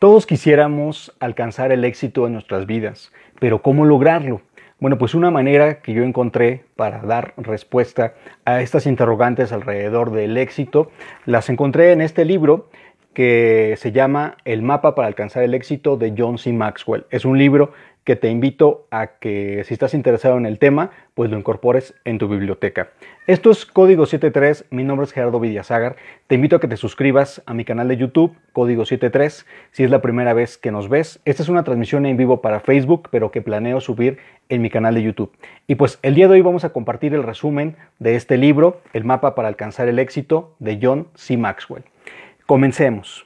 Todos quisiéramos alcanzar el éxito en nuestras vidas, pero ¿cómo lograrlo? Bueno, pues una manera que yo encontré para dar respuesta a estas interrogantes alrededor del éxito, las encontré en este libro que se llama El mapa para alcanzar el éxito de John C. Maxwell. Es un libro que te invito a que si estás interesado en el tema, pues lo incorpores en tu biblioteca. Esto es Código 73, mi nombre es Gerardo Villasagar, te invito a que te suscribas a mi canal de YouTube, Código 73, si es la primera vez que nos ves. Esta es una transmisión en vivo para Facebook, pero que planeo subir en mi canal de YouTube. Y pues el día de hoy vamos a compartir el resumen de este libro, El mapa para alcanzar el éxito, de John C. Maxwell. Comencemos.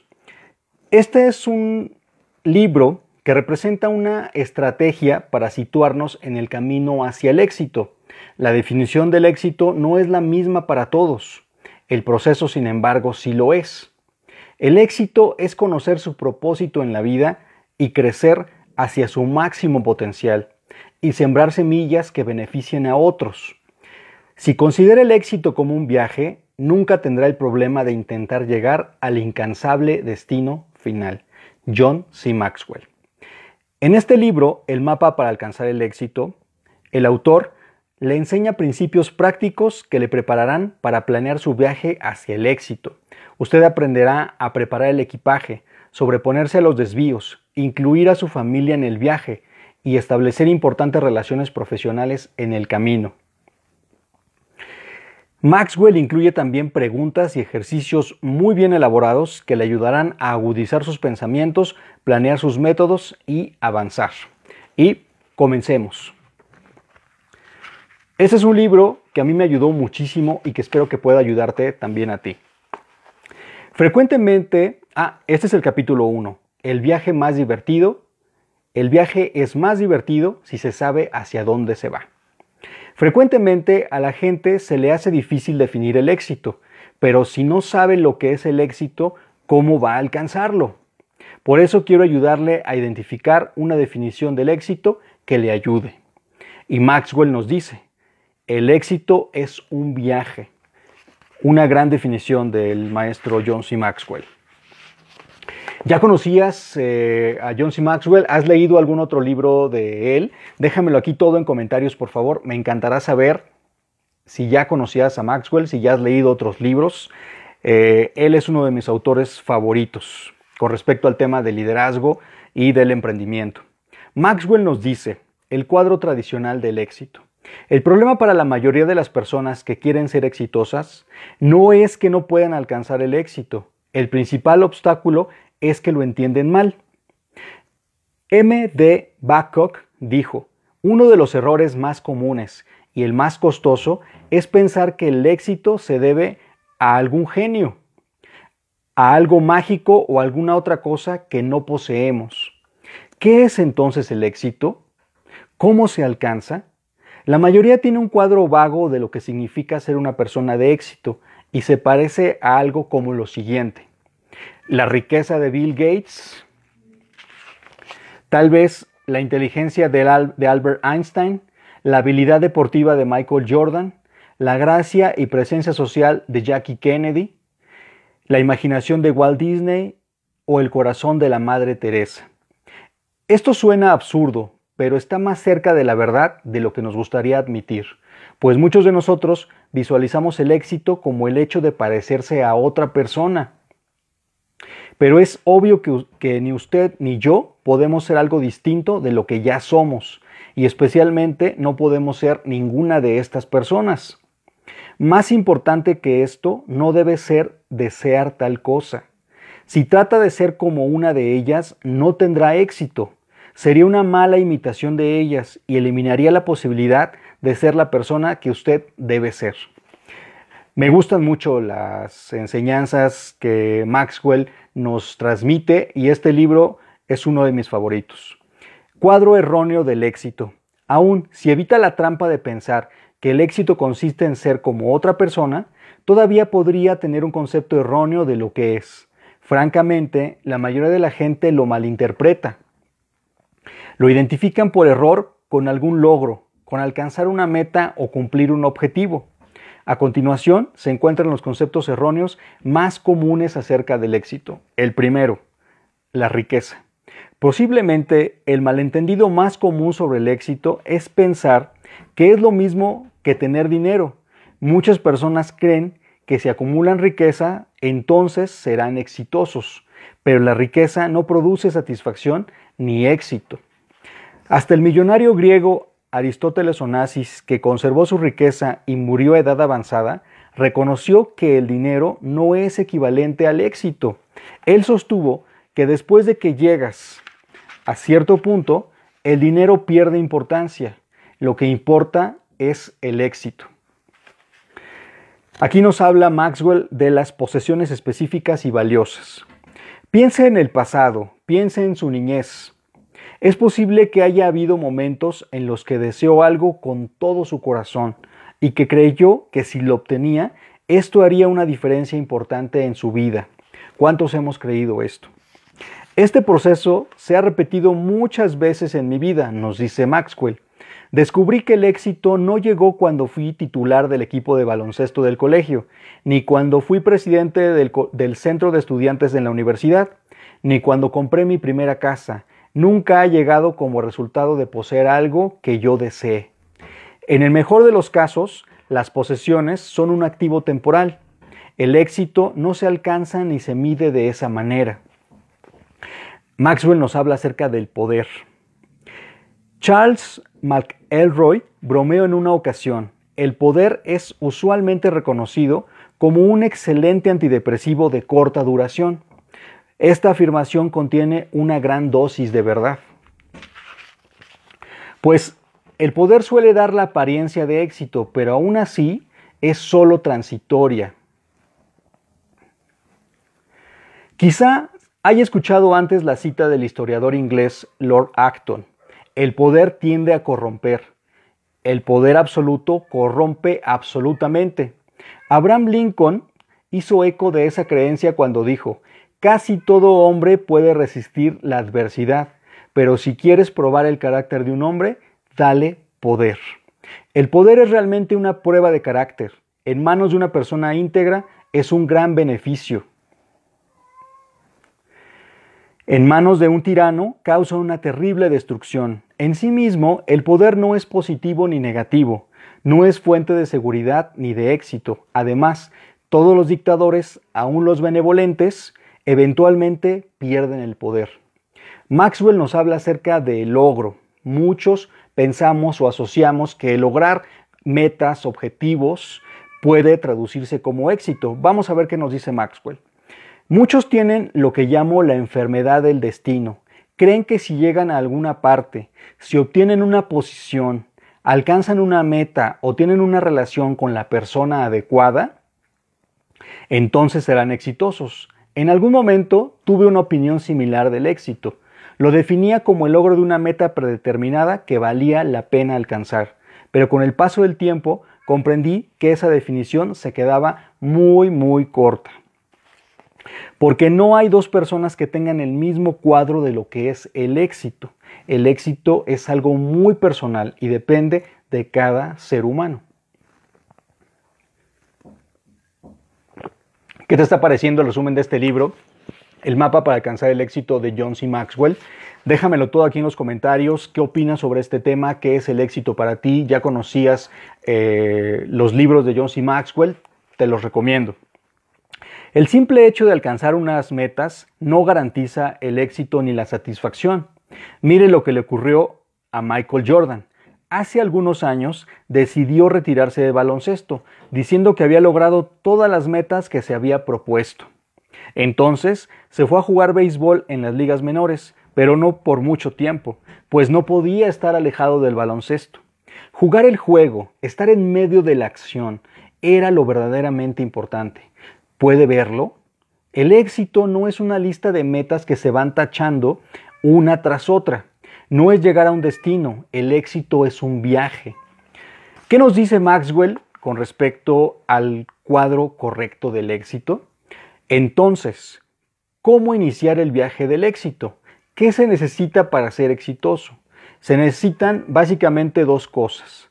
Este es un libro que representa una estrategia para situarnos en el camino hacia el éxito. La definición del éxito no es la misma para todos. El proceso, sin embargo, sí lo es. El éxito es conocer su propósito en la vida y crecer hacia su máximo potencial y sembrar semillas que beneficien a otros. Si considera el éxito como un viaje, nunca tendrá el problema de intentar llegar al incansable destino final. John C. Maxwell. En este libro, El mapa para alcanzar el éxito, el autor le enseña principios prácticos que le prepararán para planear su viaje hacia el éxito. Usted aprenderá a preparar el equipaje, sobreponerse a los desvíos, incluir a su familia en el viaje y establecer importantes relaciones profesionales en el camino. Maxwell incluye también preguntas y ejercicios muy bien elaborados que le ayudarán a agudizar sus pensamientos, planear sus métodos y avanzar. Y comencemos. Este es un libro que a mí me ayudó muchísimo y que espero que pueda ayudarte también a ti. Frecuentemente, ah, este es el capítulo 1, el viaje más divertido. El viaje es más divertido si se sabe hacia dónde se va. Frecuentemente a la gente se le hace difícil definir el éxito, pero si no sabe lo que es el éxito, ¿cómo va a alcanzarlo? Por eso quiero ayudarle a identificar una definición del éxito que le ayude. Y Maxwell nos dice, el éxito es un viaje. Una gran definición del maestro John C. Maxwell. ¿Ya conocías eh, a John C. Maxwell? ¿Has leído algún otro libro de él? Déjamelo aquí todo en comentarios, por favor. Me encantará saber si ya conocías a Maxwell, si ya has leído otros libros. Eh, él es uno de mis autores favoritos con respecto al tema del liderazgo y del emprendimiento. Maxwell nos dice, el cuadro tradicional del éxito. El problema para la mayoría de las personas que quieren ser exitosas no es que no puedan alcanzar el éxito. El principal obstáculo es que lo entienden mal. M. D. dijo, uno de los errores más comunes y el más costoso es pensar que el éxito se debe a algún genio, a algo mágico o alguna otra cosa que no poseemos. ¿Qué es entonces el éxito? ¿Cómo se alcanza? La mayoría tiene un cuadro vago de lo que significa ser una persona de éxito y se parece a algo como lo siguiente la riqueza de Bill Gates, tal vez la inteligencia de Albert Einstein, la habilidad deportiva de Michael Jordan, la gracia y presencia social de Jackie Kennedy, la imaginación de Walt Disney o el corazón de la Madre Teresa. Esto suena absurdo, pero está más cerca de la verdad de lo que nos gustaría admitir, pues muchos de nosotros visualizamos el éxito como el hecho de parecerse a otra persona pero es obvio que, ni usted ni yo podemos ser algo distinto de lo que ya somos, y especialmente no podemos ser ninguna de estas personas. Más importante que esto, no debe ser desear tal cosa. Si trata de ser como una de ellas, no tendrá éxito. Sería una mala imitación de ellas y eliminaría la posibilidad de ser la persona que usted debe ser. Me gustan mucho las enseñanzas que Maxwell nos transmite y este libro es uno de mis favoritos. Cuadro erróneo del éxito. Aún si evita la trampa de pensar que el éxito consiste en ser como otra persona, todavía podría tener un concepto erróneo de lo que es. Francamente, la mayoría de la gente lo malinterpreta. Lo identifican por error con algún logro, con alcanzar una meta o cumplir un objetivo. A continuación, se encuentran los conceptos erróneos más comunes acerca del éxito. El primero, la riqueza. Posiblemente el malentendido más común sobre el éxito es pensar que es lo mismo que tener dinero. Muchas personas creen que si acumulan riqueza, entonces serán exitosos, pero la riqueza no produce satisfacción ni éxito. Hasta el millonario griego Aristóteles Onassis, que conservó su riqueza y murió a edad avanzada, reconoció que el dinero no es equivalente al éxito. Él sostuvo que después de que llegas a cierto punto, el dinero pierde importancia. Lo que importa es el éxito. Aquí nos habla Maxwell de las posesiones específicas y valiosas. Piense en el pasado, piense en su niñez, es posible que haya habido momentos en los que deseó algo con todo su corazón y que creyó que si lo obtenía, esto haría una diferencia importante en su vida. ¿Cuántos hemos creído esto? Este proceso se ha repetido muchas veces en mi vida, nos dice Maxwell. Descubrí que el éxito no llegó cuando fui titular del equipo de baloncesto del colegio, ni cuando fui presidente del, centro de estudiantes en la universidad, ni cuando compré mi primera casa, nunca ha llegado como resultado de poseer algo que yo desee. En el mejor de los casos, las posesiones son un activo temporal. El éxito no se alcanza ni se mide de esa manera. Maxwell nos habla acerca del poder. Charles McElroy bromeó en una ocasión, el poder es usualmente reconocido como un excelente antidepresivo de corta duración. Esta afirmación contiene una gran dosis de verdad. Pues el poder suele dar la apariencia de éxito, pero aún así es solo transitoria. Quizá haya escuchado antes la cita del historiador inglés Lord Acton. El poder tiende a corromper. El poder absoluto corrompe absolutamente. Abraham Lincoln hizo eco de esa creencia cuando dijo, Casi todo hombre puede resistir la adversidad, pero si quieres probar el carácter de un hombre, dale poder. El poder es realmente una prueba de carácter. En manos de una persona íntegra es un gran beneficio. En manos de un tirano causa una terrible destrucción. En sí mismo, el poder no es positivo ni negativo, no es fuente de seguridad ni de éxito. Además, todos los dictadores, aun los benevolentes, eventualmente pierden el poder. Maxwell nos habla acerca del logro. Muchos pensamos o asociamos que lograr metas, objetivos, puede traducirse como éxito. Vamos a ver qué nos dice Maxwell. Muchos tienen lo que llamo la enfermedad del destino. Creen que si llegan a alguna parte, si obtienen una posición, alcanzan una meta o tienen una relación con la persona adecuada, entonces serán exitosos. En algún momento tuve una opinión similar del éxito. Lo definía como el logro de una meta predeterminada que valía la pena alcanzar, pero con el paso del tiempo comprendí que esa definición se quedaba muy, muy corta. Porque no hay dos personas que tengan el mismo cuadro de lo que es el éxito. El éxito es algo muy personal y depende de cada ser humano. ¿Qué te está pareciendo el resumen de este libro? El mapa para alcanzar el éxito de John C. Maxwell. Déjamelo todo aquí en los comentarios. ¿Qué opinas sobre este tema? ¿Qué es el éxito para ti? ¿Ya conocías eh, los libros de John C. Maxwell? Te los recomiendo. El simple hecho de alcanzar unas metas no garantiza el éxito ni la satisfacción. Mire lo que le ocurrió a Michael Jordan hace algunos años decidió retirarse de baloncesto, diciendo que había logrado todas las metas que se había propuesto. Entonces se fue a jugar béisbol en las ligas menores, pero no por mucho tiempo, pues no podía estar alejado del baloncesto. Jugar el juego, estar en medio de la acción, era lo verdaderamente importante. ¿Puede verlo? El éxito no es una lista de metas que se van tachando una tras otra. No es llegar a un destino, el éxito es un viaje. ¿Qué nos dice Maxwell con respecto al cuadro correcto del éxito? Entonces, ¿cómo iniciar el viaje del éxito? ¿Qué se necesita para ser exitoso? Se necesitan básicamente dos cosas.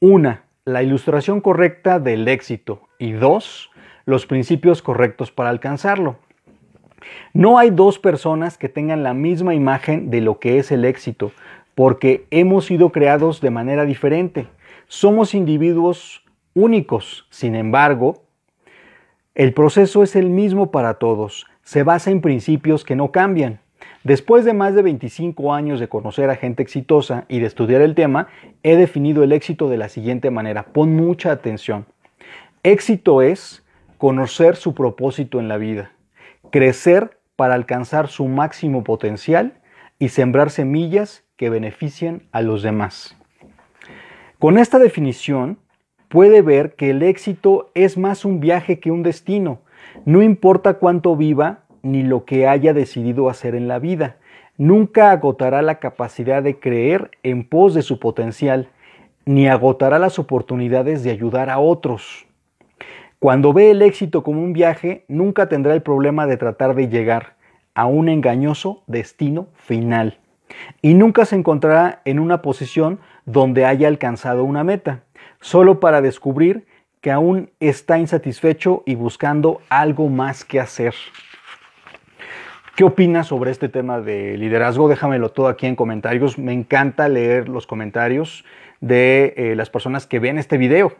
Una, la ilustración correcta del éxito y dos, los principios correctos para alcanzarlo. No hay dos personas que tengan la misma imagen de lo que es el éxito, porque hemos sido creados de manera diferente. Somos individuos únicos, sin embargo, el proceso es el mismo para todos, se basa en principios que no cambian. Después de más de 25 años de conocer a gente exitosa y de estudiar el tema, he definido el éxito de la siguiente manera. Pon mucha atención. Éxito es conocer su propósito en la vida crecer para alcanzar su máximo potencial y sembrar semillas que beneficien a los demás. Con esta definición, puede ver que el éxito es más un viaje que un destino, no importa cuánto viva ni lo que haya decidido hacer en la vida, nunca agotará la capacidad de creer en pos de su potencial, ni agotará las oportunidades de ayudar a otros. Cuando ve el éxito como un viaje, nunca tendrá el problema de tratar de llegar a un engañoso destino final. Y nunca se encontrará en una posición donde haya alcanzado una meta, solo para descubrir que aún está insatisfecho y buscando algo más que hacer. ¿Qué opinas sobre este tema de liderazgo? Déjamelo todo aquí en comentarios. Me encanta leer los comentarios de eh, las personas que ven este video.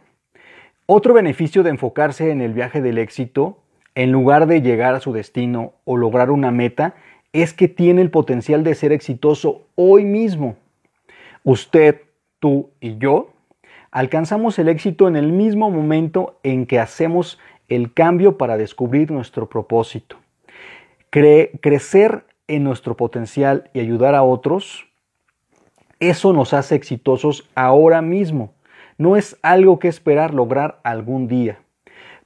Otro beneficio de enfocarse en el viaje del éxito, en lugar de llegar a su destino o lograr una meta, es que tiene el potencial de ser exitoso hoy mismo. Usted, tú y yo alcanzamos el éxito en el mismo momento en que hacemos el cambio para descubrir nuestro propósito. crecer en nuestro potencial y ayudar a otros, eso nos hace exitosos ahora mismo no es algo que esperar lograr algún día.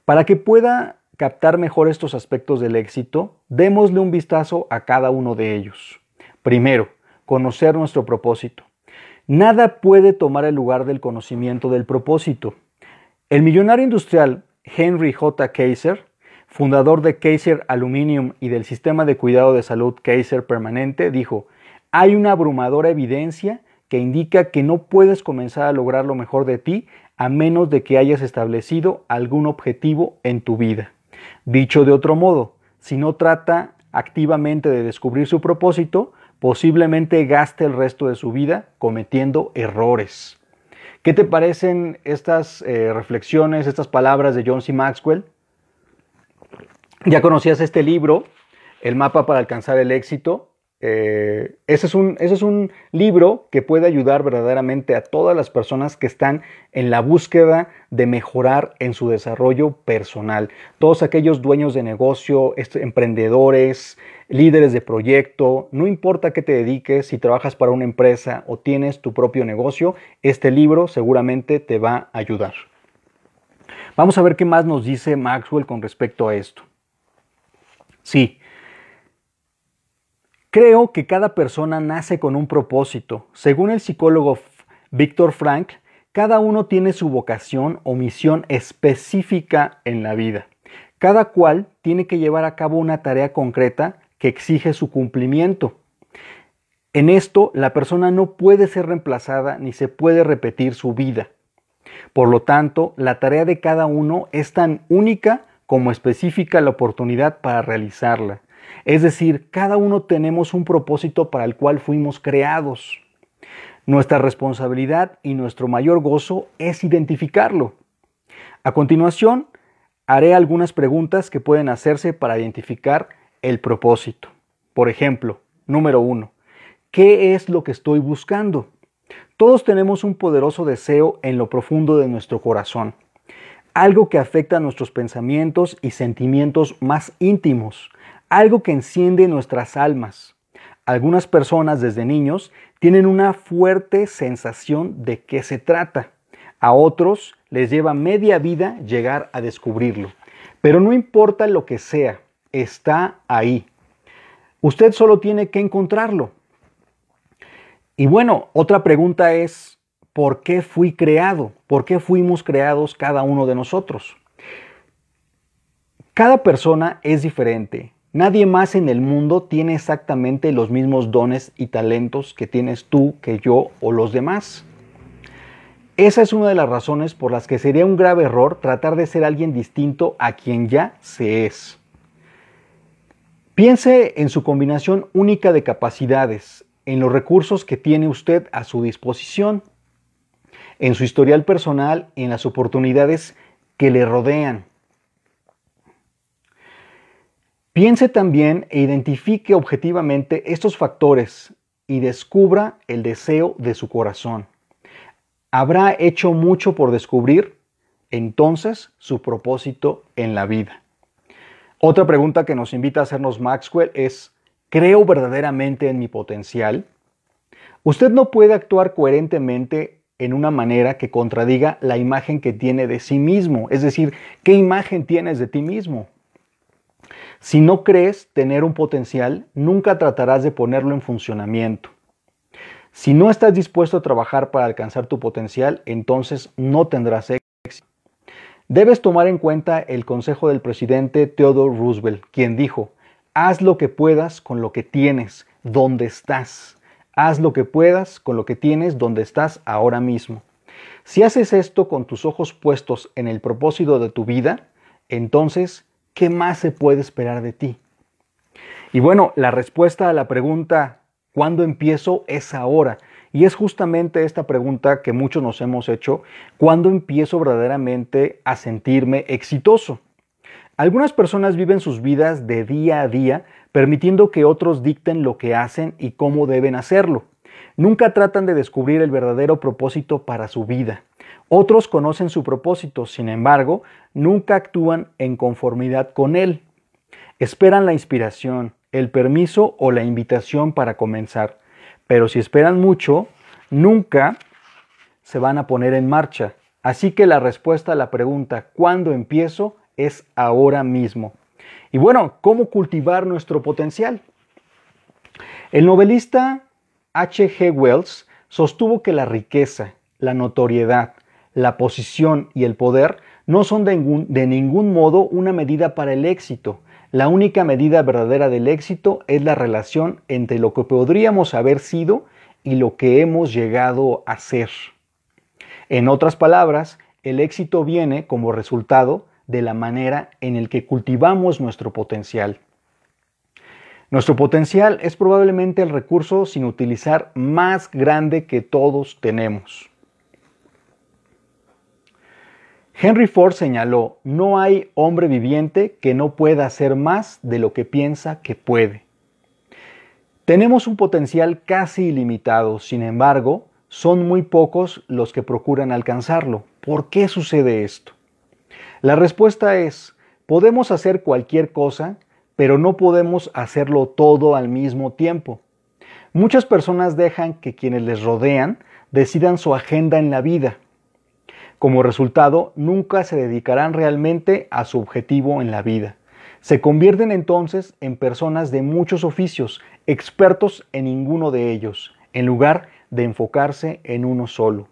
Para que pueda captar mejor estos aspectos del éxito, démosle un vistazo a cada uno de ellos. Primero, conocer nuestro propósito. Nada puede tomar el lugar del conocimiento del propósito. El millonario industrial Henry J. Kaiser, fundador de Kaiser Aluminium y del sistema de cuidado de salud Kaiser Permanente, dijo, hay una abrumadora evidencia que indica que no puedes comenzar a lograr lo mejor de ti a menos de que hayas establecido algún objetivo en tu vida. Dicho de otro modo, si no trata activamente de descubrir su propósito, posiblemente gaste el resto de su vida cometiendo errores. ¿Qué te parecen estas eh, reflexiones, estas palabras de John C. Maxwell? Ya conocías este libro, El mapa para alcanzar el éxito, eh, ese, es un, ese es un libro que puede ayudar verdaderamente a todas las personas que están en la búsqueda de mejorar en su desarrollo personal. Todos aquellos dueños de negocio, emprendedores, líderes de proyecto, no importa qué te dediques, si trabajas para una empresa o tienes tu propio negocio, este libro seguramente te va a ayudar. Vamos a ver qué más nos dice Maxwell con respecto a esto. Sí, Creo que cada persona nace con un propósito. Según el psicólogo Víctor Frank, cada uno tiene su vocación o misión específica en la vida. Cada cual tiene que llevar a cabo una tarea concreta que exige su cumplimiento. En esto, la persona no puede ser reemplazada ni se puede repetir su vida. Por lo tanto, la tarea de cada uno es tan única como específica la oportunidad para realizarla. Es decir, cada uno tenemos un propósito para el cual fuimos creados. Nuestra responsabilidad y nuestro mayor gozo es identificarlo. A continuación, haré algunas preguntas que pueden hacerse para identificar el propósito. Por ejemplo, número uno, ¿qué es lo que estoy buscando? Todos tenemos un poderoso deseo en lo profundo de nuestro corazón, algo que afecta a nuestros pensamientos y sentimientos más íntimos, algo que enciende nuestras almas. Algunas personas desde niños tienen una fuerte sensación de qué se trata. A otros les lleva media vida llegar a descubrirlo. Pero no importa lo que sea, está ahí. Usted solo tiene que encontrarlo. Y bueno, otra pregunta es, ¿por qué fui creado? ¿Por qué fuimos creados cada uno de nosotros? Cada persona es diferente, Nadie más en el mundo tiene exactamente los mismos dones y talentos que tienes tú, que yo o los demás. Esa es una de las razones por las que sería un grave error tratar de ser alguien distinto a quien ya se es. Piense en su combinación única de capacidades, en los recursos que tiene usted a su disposición, en su historial personal y en las oportunidades que le rodean. Piense también e identifique objetivamente estos factores y descubra el deseo de su corazón. Habrá hecho mucho por descubrir entonces su propósito en la vida. Otra pregunta que nos invita a hacernos Maxwell es, ¿creo verdaderamente en mi potencial? Usted no puede actuar coherentemente en una manera que contradiga la imagen que tiene de sí mismo, es decir, ¿qué imagen tienes de ti mismo? Si no crees tener un potencial, nunca tratarás de ponerlo en funcionamiento. Si no estás dispuesto a trabajar para alcanzar tu potencial, entonces no tendrás éxito. Debes tomar en cuenta el consejo del presidente Theodore Roosevelt, quien dijo, haz lo que puedas con lo que tienes, donde estás. Haz lo que puedas con lo que tienes, donde estás ahora mismo. Si haces esto con tus ojos puestos en el propósito de tu vida, entonces ¿qué más se puede esperar de ti? Y bueno, la respuesta a la pregunta, ¿cuándo empiezo? es ahora. Y es justamente esta pregunta que muchos nos hemos hecho, ¿cuándo empiezo verdaderamente a sentirme exitoso? Algunas personas viven sus vidas de día a día, permitiendo que otros dicten lo que hacen y cómo deben hacerlo. Nunca tratan de descubrir el verdadero propósito para su vida. Otros conocen su propósito, sin embargo, nunca actúan en conformidad con él. Esperan la inspiración, el permiso o la invitación para comenzar, pero si esperan mucho, nunca se van a poner en marcha. Así que la respuesta a la pregunta ¿cuándo empiezo? es ahora mismo. Y bueno, ¿cómo cultivar nuestro potencial? El novelista H. G. Wells sostuvo que la riqueza, la notoriedad, la posición y el poder no son de ningún, de ningún modo una medida para el éxito. La única medida verdadera del éxito es la relación entre lo que podríamos haber sido y lo que hemos llegado a ser. En otras palabras, el éxito viene como resultado de la manera en el que cultivamos nuestro potencial. Nuestro potencial es probablemente el recurso sin utilizar más grande que todos tenemos. Henry Ford señaló, no hay hombre viviente que no pueda hacer más de lo que piensa que puede. Tenemos un potencial casi ilimitado, sin embargo, son muy pocos los que procuran alcanzarlo. ¿Por qué sucede esto? La respuesta es, podemos hacer cualquier cosa, pero no podemos hacerlo todo al mismo tiempo. Muchas personas dejan que quienes les rodean decidan su agenda en la vida como resultado, nunca se dedicarán realmente a su objetivo en la vida. Se convierten entonces en personas de muchos oficios, expertos en ninguno de ellos, en lugar de enfocarse en uno solo.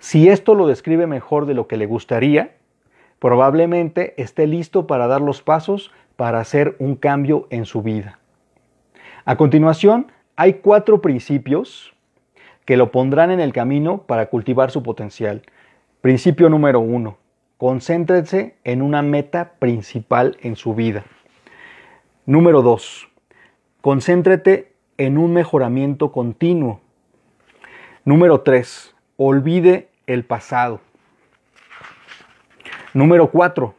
Si esto lo describe mejor de lo que le gustaría, probablemente esté listo para dar los pasos para hacer un cambio en su vida. A continuación, hay cuatro principios que lo pondrán en el camino para cultivar su potencial. Principio número uno, Concéntrese en una meta principal en su vida. Número 2. concéntrate en un mejoramiento continuo. Número 3. olvide el pasado. Número cuatro,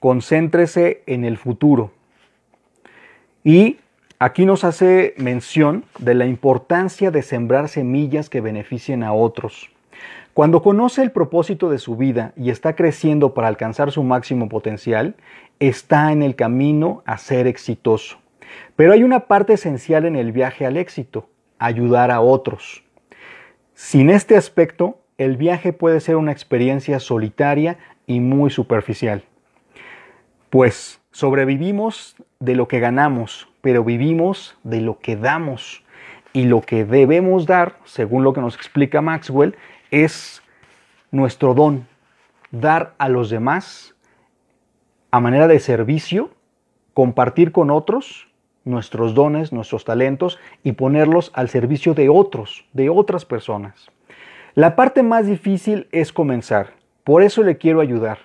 concéntrese en el futuro. Y Aquí nos hace mención de la importancia de sembrar semillas que beneficien a otros. Cuando conoce el propósito de su vida y está creciendo para alcanzar su máximo potencial, está en el camino a ser exitoso. Pero hay una parte esencial en el viaje al éxito, ayudar a otros. Sin este aspecto, el viaje puede ser una experiencia solitaria y muy superficial. Pues sobrevivimos de lo que ganamos, pero vivimos de lo que damos. Y lo que debemos dar, según lo que nos explica Maxwell, es nuestro don, dar a los demás a manera de servicio, compartir con otros nuestros dones, nuestros talentos y ponerlos al servicio de otros, de otras personas. La parte más difícil es comenzar, por eso le quiero ayudar.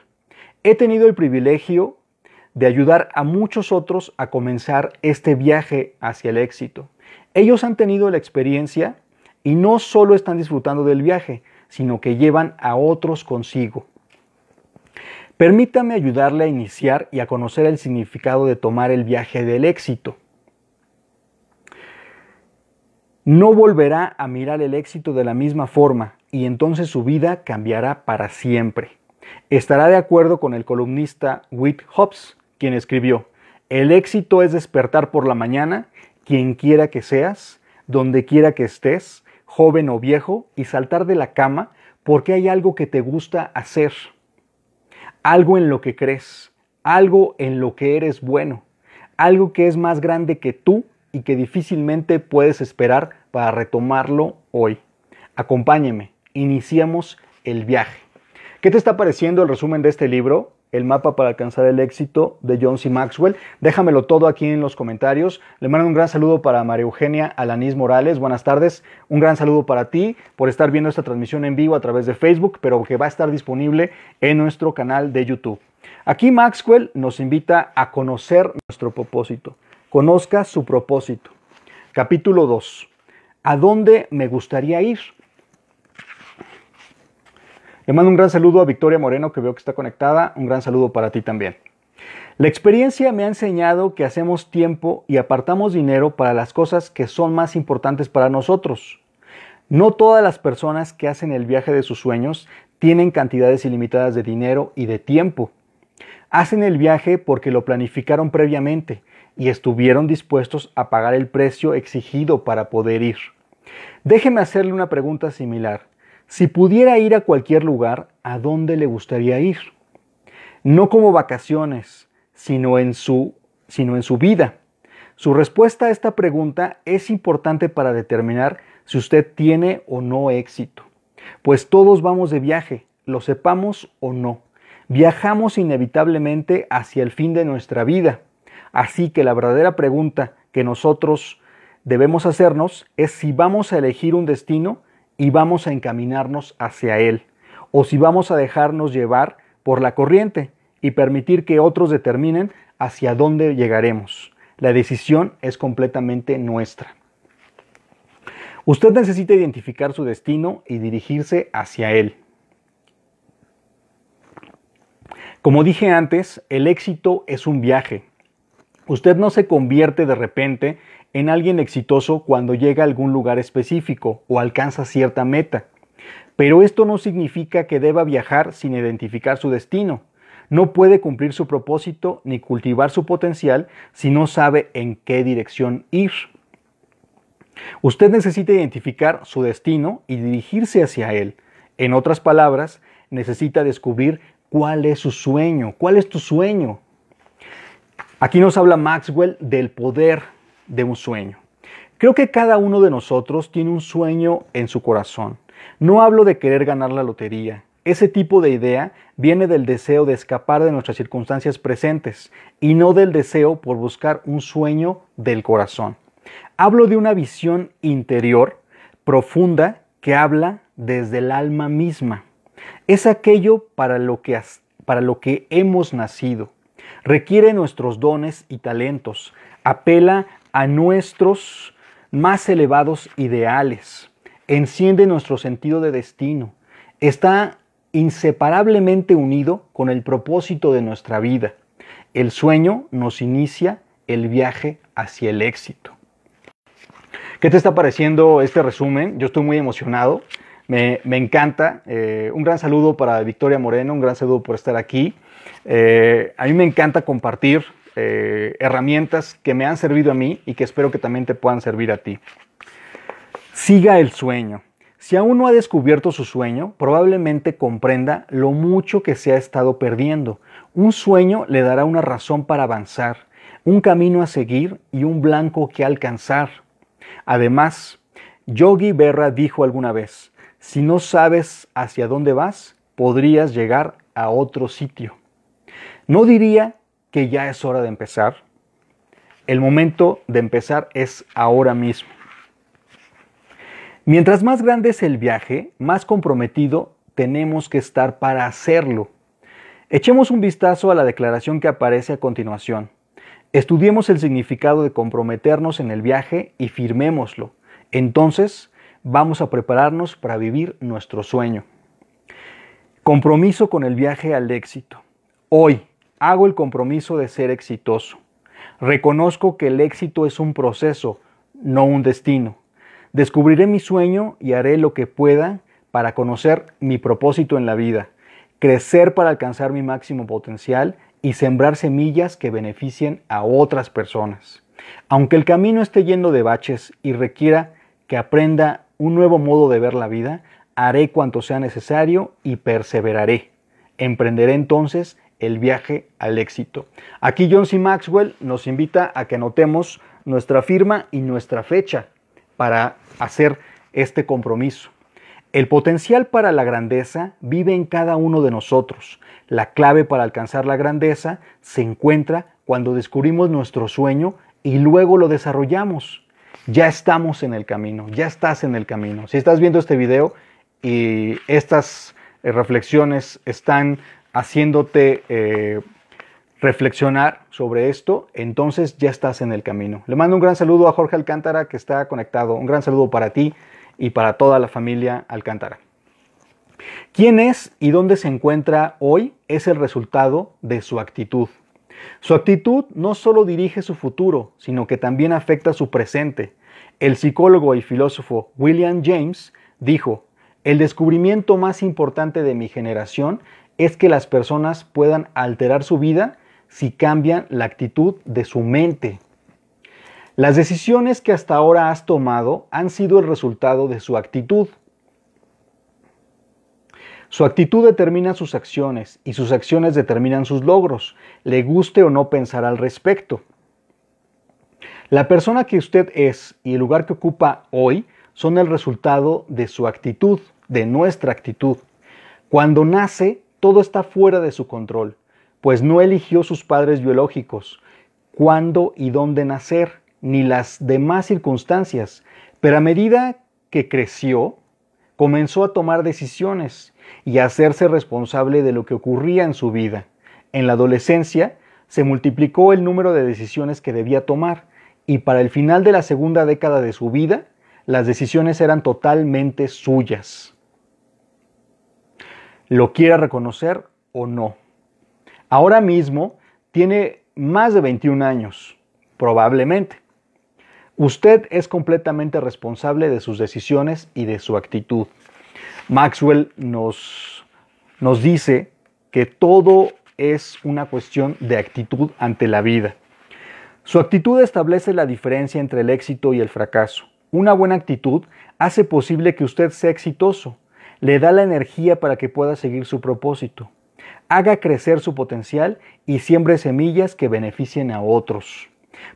He tenido el privilegio de ayudar a muchos otros a comenzar este viaje hacia el éxito. Ellos han tenido la experiencia y no solo están disfrutando del viaje, sino que llevan a otros consigo. Permítame ayudarle a iniciar y a conocer el significado de tomar el viaje del éxito. No volverá a mirar el éxito de la misma forma y entonces su vida cambiará para siempre. Estará de acuerdo con el columnista Whit Hobbs, quien escribió, el éxito es despertar por la mañana, quien quiera que seas, donde quiera que estés, joven o viejo, y saltar de la cama porque hay algo que te gusta hacer, algo en lo que crees, algo en lo que eres bueno, algo que es más grande que tú y que difícilmente puedes esperar para retomarlo hoy. Acompáñeme, iniciamos el viaje. ¿Qué te está pareciendo el resumen de este libro? El mapa para alcanzar el éxito de John C. Maxwell. Déjamelo todo aquí en los comentarios. Le mando un gran saludo para María Eugenia Alanís Morales. Buenas tardes. Un gran saludo para ti por estar viendo esta transmisión en vivo a través de Facebook, pero que va a estar disponible en nuestro canal de YouTube. Aquí Maxwell nos invita a conocer nuestro propósito. Conozca su propósito. Capítulo 2. ¿A dónde me gustaría ir? Le mando un gran saludo a Victoria Moreno, que veo que está conectada. Un gran saludo para ti también. La experiencia me ha enseñado que hacemos tiempo y apartamos dinero para las cosas que son más importantes para nosotros. No todas las personas que hacen el viaje de sus sueños tienen cantidades ilimitadas de dinero y de tiempo. Hacen el viaje porque lo planificaron previamente y estuvieron dispuestos a pagar el precio exigido para poder ir. Déjeme hacerle una pregunta similar. Si pudiera ir a cualquier lugar, ¿a dónde le gustaría ir? No como vacaciones, sino en su, sino en su vida. Su respuesta a esta pregunta es importante para determinar si usted tiene o no éxito. Pues todos vamos de viaje, lo sepamos o no. Viajamos inevitablemente hacia el fin de nuestra vida. Así que la verdadera pregunta que nosotros debemos hacernos es si vamos a elegir un destino y vamos a encaminarnos hacia Él, o si vamos a dejarnos llevar por la corriente y permitir que otros determinen hacia dónde llegaremos. La decisión es completamente nuestra. Usted necesita identificar su destino y dirigirse hacia él. Como dije antes, el éxito es un viaje. Usted no se convierte de repente en alguien exitoso cuando llega a algún lugar específico o alcanza cierta meta. Pero esto no significa que deba viajar sin identificar su destino. No puede cumplir su propósito ni cultivar su potencial si no sabe en qué dirección ir. Usted necesita identificar su destino y dirigirse hacia él. En otras palabras, necesita descubrir cuál es su sueño, cuál es tu sueño. Aquí nos habla Maxwell del poder de un sueño. Creo que cada uno de nosotros tiene un sueño en su corazón. No hablo de querer ganar la lotería. Ese tipo de idea viene del deseo de escapar de nuestras circunstancias presentes y no del deseo por buscar un sueño del corazón. Hablo de una visión interior, profunda, que habla desde el alma misma. Es aquello para lo que, para lo que hemos nacido. Requiere nuestros dones y talentos. Apela a nuestros más elevados ideales, enciende nuestro sentido de destino, está inseparablemente unido con el propósito de nuestra vida. El sueño nos inicia el viaje hacia el éxito. ¿Qué te está pareciendo este resumen? Yo estoy muy emocionado. Me, encanta. Eh, un gran saludo para Victoria Moreno, un gran saludo por estar aquí. Eh, a mí me encanta compartir eh, herramientas que me han servido a mí y que espero que también te puedan servir a ti. Siga el sueño. Si aún no ha descubierto su sueño, probablemente comprenda lo mucho que se ha estado perdiendo. Un sueño le dará una razón para avanzar, un camino a seguir y un blanco que alcanzar. Además, Yogi Berra dijo alguna vez, si no sabes hacia dónde vas, podrías llegar a otro sitio. No diría que ya es hora de empezar. El momento de empezar es ahora mismo. Mientras más grande es el viaje, más comprometido tenemos que estar para hacerlo. Echemos un vistazo a la declaración que aparece a continuación. Estudiemos el significado de comprometernos en el viaje y firmémoslo. Entonces, vamos a prepararnos para vivir nuestro sueño. Compromiso con el viaje al éxito. Hoy, Hago el compromiso de ser exitoso. Reconozco que el éxito es un proceso, no un destino. Descubriré mi sueño y haré lo que pueda para conocer mi propósito en la vida, crecer para alcanzar mi máximo potencial y sembrar semillas que beneficien a otras personas. Aunque el camino esté lleno de baches y requiera que aprenda un nuevo modo de ver la vida, haré cuanto sea necesario y perseveraré. Emprenderé entonces el viaje al éxito. Aquí John C. Maxwell nos invita a que anotemos nuestra firma y nuestra fecha para hacer este compromiso. El potencial para la grandeza vive en cada uno de nosotros. La clave para alcanzar la grandeza se encuentra cuando descubrimos nuestro sueño y luego lo desarrollamos. Ya estamos en el camino, ya estás en el camino. Si estás viendo este video y estas eh, reflexiones están haciéndote eh, reflexionar sobre esto, entonces ya estás en el camino. Le mando un gran saludo a Jorge Alcántara que está conectado. Un gran saludo para ti y para toda la familia Alcántara. ¿Quién es y dónde se encuentra hoy es el resultado de su actitud. Su actitud no solo dirige su futuro, sino que también afecta su presente. El psicólogo y filósofo William James dijo, el descubrimiento más importante de mi generación es que las personas puedan alterar su vida si cambian la actitud de su mente. Las decisiones que hasta ahora has tomado han sido el resultado de su actitud. Su actitud determina sus acciones y sus acciones determinan sus logros, le guste o no pensar al respecto. La persona que usted es y el lugar que ocupa hoy son el resultado de su actitud, de nuestra actitud. Cuando nace, todo está fuera de su control, pues no eligió sus padres biológicos, cuándo y dónde nacer, ni las demás circunstancias, pero a medida que creció, comenzó a tomar decisiones y a hacerse responsable de lo que ocurría en su vida. En la adolescencia, se multiplicó el número de decisiones que debía tomar y para el final de la segunda década de su vida, las decisiones eran totalmente suyas lo quiera reconocer o no. Ahora mismo tiene más de 21 años, probablemente. Usted es completamente responsable de sus decisiones y de su actitud. Maxwell nos, nos dice que todo es una cuestión de actitud ante la vida. Su actitud establece la diferencia entre el éxito y el fracaso. Una buena actitud hace posible que usted sea exitoso le da la energía para que pueda seguir su propósito, haga crecer su potencial y siembre semillas que beneficien a otros.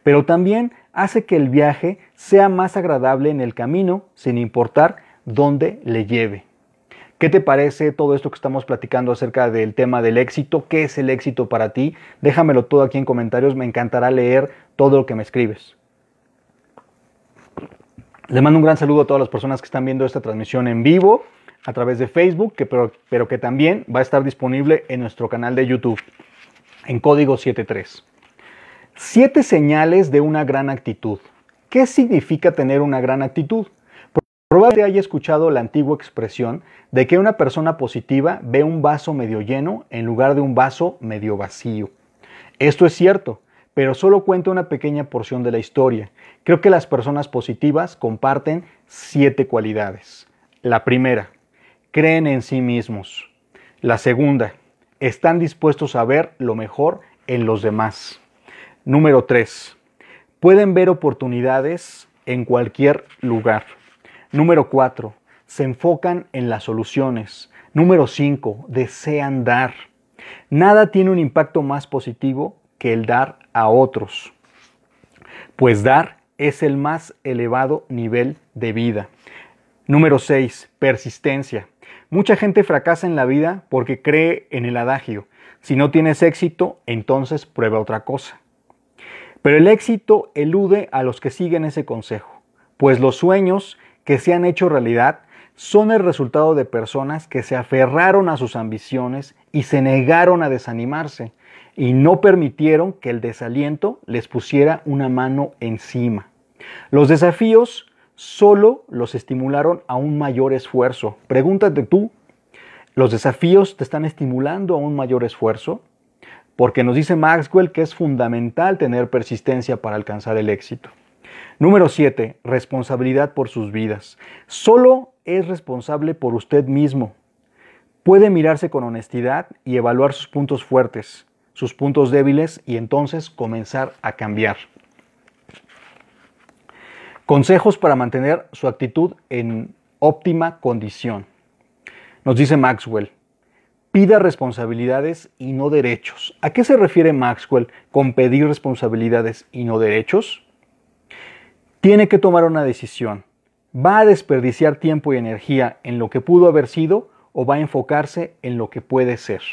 Pero también hace que el viaje sea más agradable en el camino, sin importar dónde le lleve. ¿Qué te parece todo esto que estamos platicando acerca del tema del éxito? ¿Qué es el éxito para ti? Déjamelo todo aquí en comentarios, me encantará leer todo lo que me escribes. Le mando un gran saludo a todas las personas que están viendo esta transmisión en vivo a través de Facebook, pero, pero que también va a estar disponible en nuestro canal de YouTube, en código 73. Siete señales de una gran actitud. ¿Qué significa tener una gran actitud? Probablemente haya escuchado la antigua expresión de que una persona positiva ve un vaso medio lleno en lugar de un vaso medio vacío. Esto es cierto, pero solo cuenta una pequeña porción de la historia. Creo que las personas positivas comparten siete cualidades. La primera, creen en sí mismos. La segunda, están dispuestos a ver lo mejor en los demás. Número 3. Pueden ver oportunidades en cualquier lugar. Número 4. Se enfocan en las soluciones. Número 5. Desean dar. Nada tiene un impacto más positivo que el dar a otros. Pues dar es el más elevado nivel de vida. Número 6. Persistencia. Mucha gente fracasa en la vida porque cree en el adagio. Si no tienes éxito, entonces prueba otra cosa. Pero el éxito elude a los que siguen ese consejo, pues los sueños que se han hecho realidad son el resultado de personas que se aferraron a sus ambiciones y se negaron a desanimarse y no permitieron que el desaliento les pusiera una mano encima. Los desafíos solo los estimularon a un mayor esfuerzo. Pregúntate tú, ¿los desafíos te están estimulando a un mayor esfuerzo? Porque nos dice Maxwell que es fundamental tener persistencia para alcanzar el éxito. Número 7. Responsabilidad por sus vidas. Solo es responsable por usted mismo. Puede mirarse con honestidad y evaluar sus puntos fuertes, sus puntos débiles y entonces comenzar a cambiar. Consejos para mantener su actitud en óptima condición. Nos dice Maxwell, pida responsabilidades y no derechos. ¿A qué se refiere Maxwell con pedir responsabilidades y no derechos? Tiene que tomar una decisión. ¿Va a desperdiciar tiempo y energía en lo que pudo haber sido o va a enfocarse en lo que puede ser?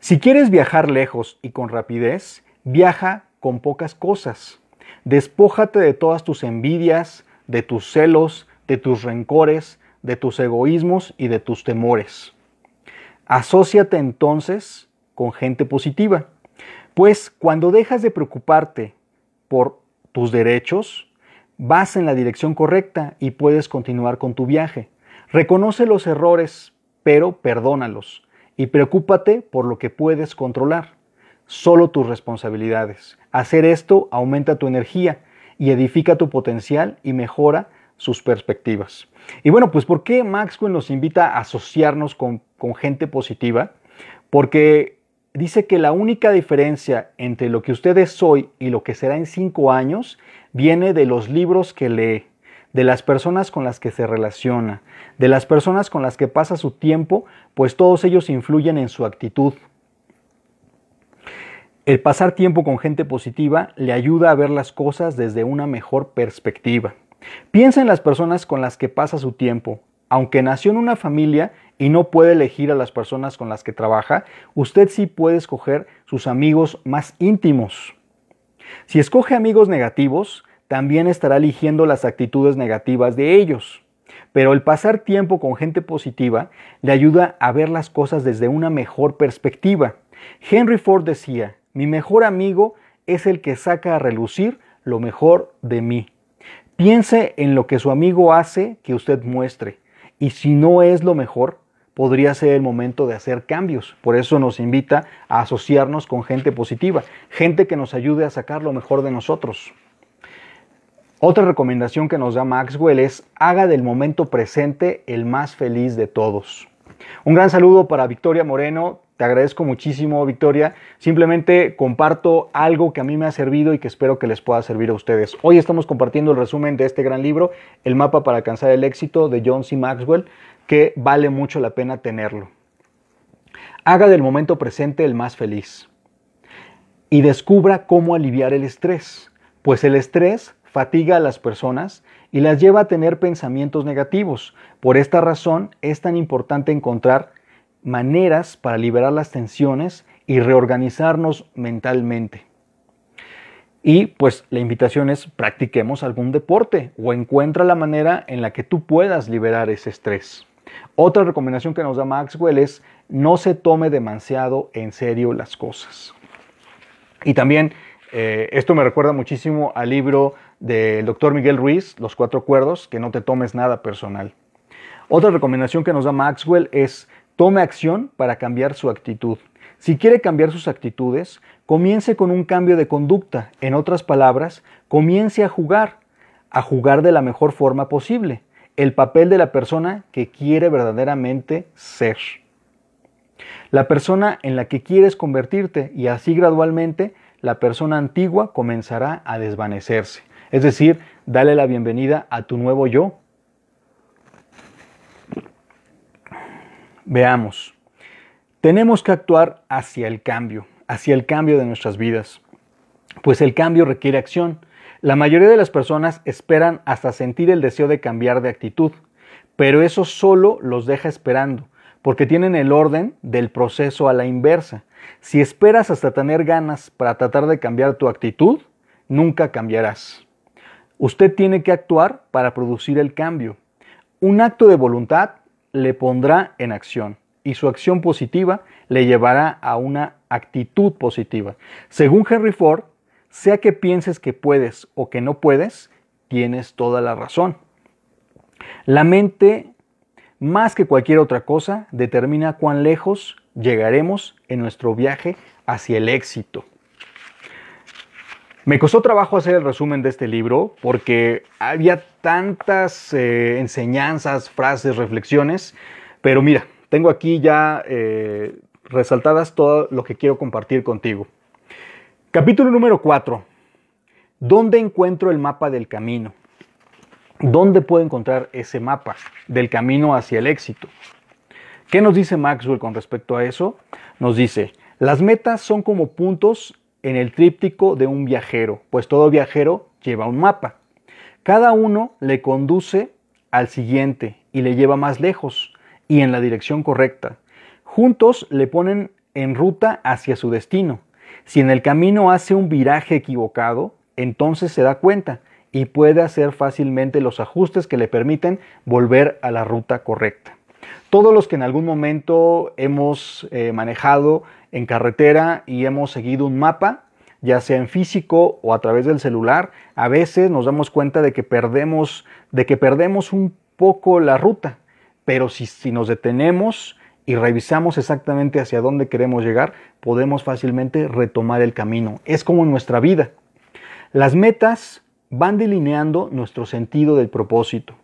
Si quieres viajar lejos y con rapidez, viaja con pocas cosas. Despójate de todas tus envidias, de tus celos, de tus rencores, de tus egoísmos y de tus temores. Asociate entonces con gente positiva, pues cuando dejas de preocuparte por tus derechos, vas en la dirección correcta y puedes continuar con tu viaje. Reconoce los errores, pero perdónalos y preocúpate por lo que puedes controlar, solo tus responsabilidades. Hacer esto aumenta tu energía y edifica tu potencial y mejora sus perspectivas. Y bueno, pues ¿por qué Maxwell pues, nos invita a asociarnos con, gente positiva? Porque dice que la única diferencia entre lo que ustedes es hoy y lo que será en cinco años viene de los libros que lee, de las personas con las que se relaciona, de las personas con las que pasa su tiempo, pues todos ellos influyen en su actitud, el pasar tiempo con gente positiva le ayuda a ver las cosas desde una mejor perspectiva. Piensa en las personas con las que pasa su tiempo. Aunque nació en una familia y no puede elegir a las personas con las que trabaja, usted sí puede escoger sus amigos más íntimos. Si escoge amigos negativos, también estará eligiendo las actitudes negativas de ellos. Pero el pasar tiempo con gente positiva le ayuda a ver las cosas desde una mejor perspectiva. Henry Ford decía, mi mejor amigo es el que saca a relucir lo mejor de mí. Piense en lo que su amigo hace que usted muestre. Y si no es lo mejor, podría ser el momento de hacer cambios. Por eso nos invita a asociarnos con gente positiva, gente que nos ayude a sacar lo mejor de nosotros. Otra recomendación que nos da Maxwell es haga del momento presente el más feliz de todos. Un gran saludo para Victoria Moreno, te agradezco muchísimo, Victoria. Simplemente comparto algo que a mí me ha servido y que espero que les pueda servir a ustedes. Hoy estamos compartiendo el resumen de este gran libro, El mapa para alcanzar el éxito, de John C. Maxwell, que vale mucho la pena tenerlo. Haga del momento presente el más feliz y descubra cómo aliviar el estrés, pues el estrés fatiga a las personas y las lleva a tener pensamientos negativos. Por esta razón es tan importante encontrar maneras para liberar las tensiones y reorganizarnos mentalmente. Y pues la invitación es practiquemos algún deporte o encuentra la manera en la que tú puedas liberar ese estrés. Otra recomendación que nos da Maxwell es no se tome demasiado en serio las cosas. Y también eh, esto me recuerda muchísimo al libro del doctor Miguel Ruiz, Los Cuatro Acuerdos, que no te tomes nada personal. Otra recomendación que nos da Maxwell es Tome acción para cambiar su actitud. Si quiere cambiar sus actitudes, comience con un cambio de conducta. En otras palabras, comience a jugar, a jugar de la mejor forma posible, el papel de la persona que quiere verdaderamente ser. La persona en la que quieres convertirte y así gradualmente la persona antigua comenzará a desvanecerse. Es decir, dale la bienvenida a tu nuevo yo Veamos. Tenemos que actuar hacia el cambio, hacia el cambio de nuestras vidas, pues el cambio requiere acción. La mayoría de las personas esperan hasta sentir el deseo de cambiar de actitud, pero eso solo los deja esperando, porque tienen el orden del proceso a la inversa. Si esperas hasta tener ganas para tratar de cambiar tu actitud, nunca cambiarás. Usted tiene que actuar para producir el cambio. Un acto de voluntad le pondrá en acción y su acción positiva le llevará a una actitud positiva. Según Henry Ford, sea que pienses que puedes o que no puedes, tienes toda la razón. La mente, más que cualquier otra cosa, determina cuán lejos llegaremos en nuestro viaje hacia el éxito. Me costó trabajo hacer el resumen de este libro porque había tantas eh, enseñanzas, frases, reflexiones, pero mira, tengo aquí ya eh, resaltadas todo lo que quiero compartir contigo. Capítulo número 4. ¿Dónde encuentro el mapa del camino? ¿Dónde puedo encontrar ese mapa del camino hacia el éxito? ¿Qué nos dice Maxwell con respecto a eso? Nos dice, las metas son como puntos en el tríptico de un viajero, pues todo viajero lleva un mapa. Cada uno le conduce al siguiente y le lleva más lejos y en la dirección correcta. Juntos le ponen en ruta hacia su destino. Si en el camino hace un viraje equivocado, entonces se da cuenta y puede hacer fácilmente los ajustes que le permiten volver a la ruta correcta. Todos los que en algún momento hemos eh, manejado en carretera y hemos seguido un mapa, ya sea en físico o a través del celular, a veces nos damos cuenta de que perdemos, de que perdemos un poco la ruta, pero si, si nos detenemos y revisamos exactamente hacia dónde queremos llegar, podemos fácilmente retomar el camino. Es como en nuestra vida. Las metas van delineando nuestro sentido del propósito.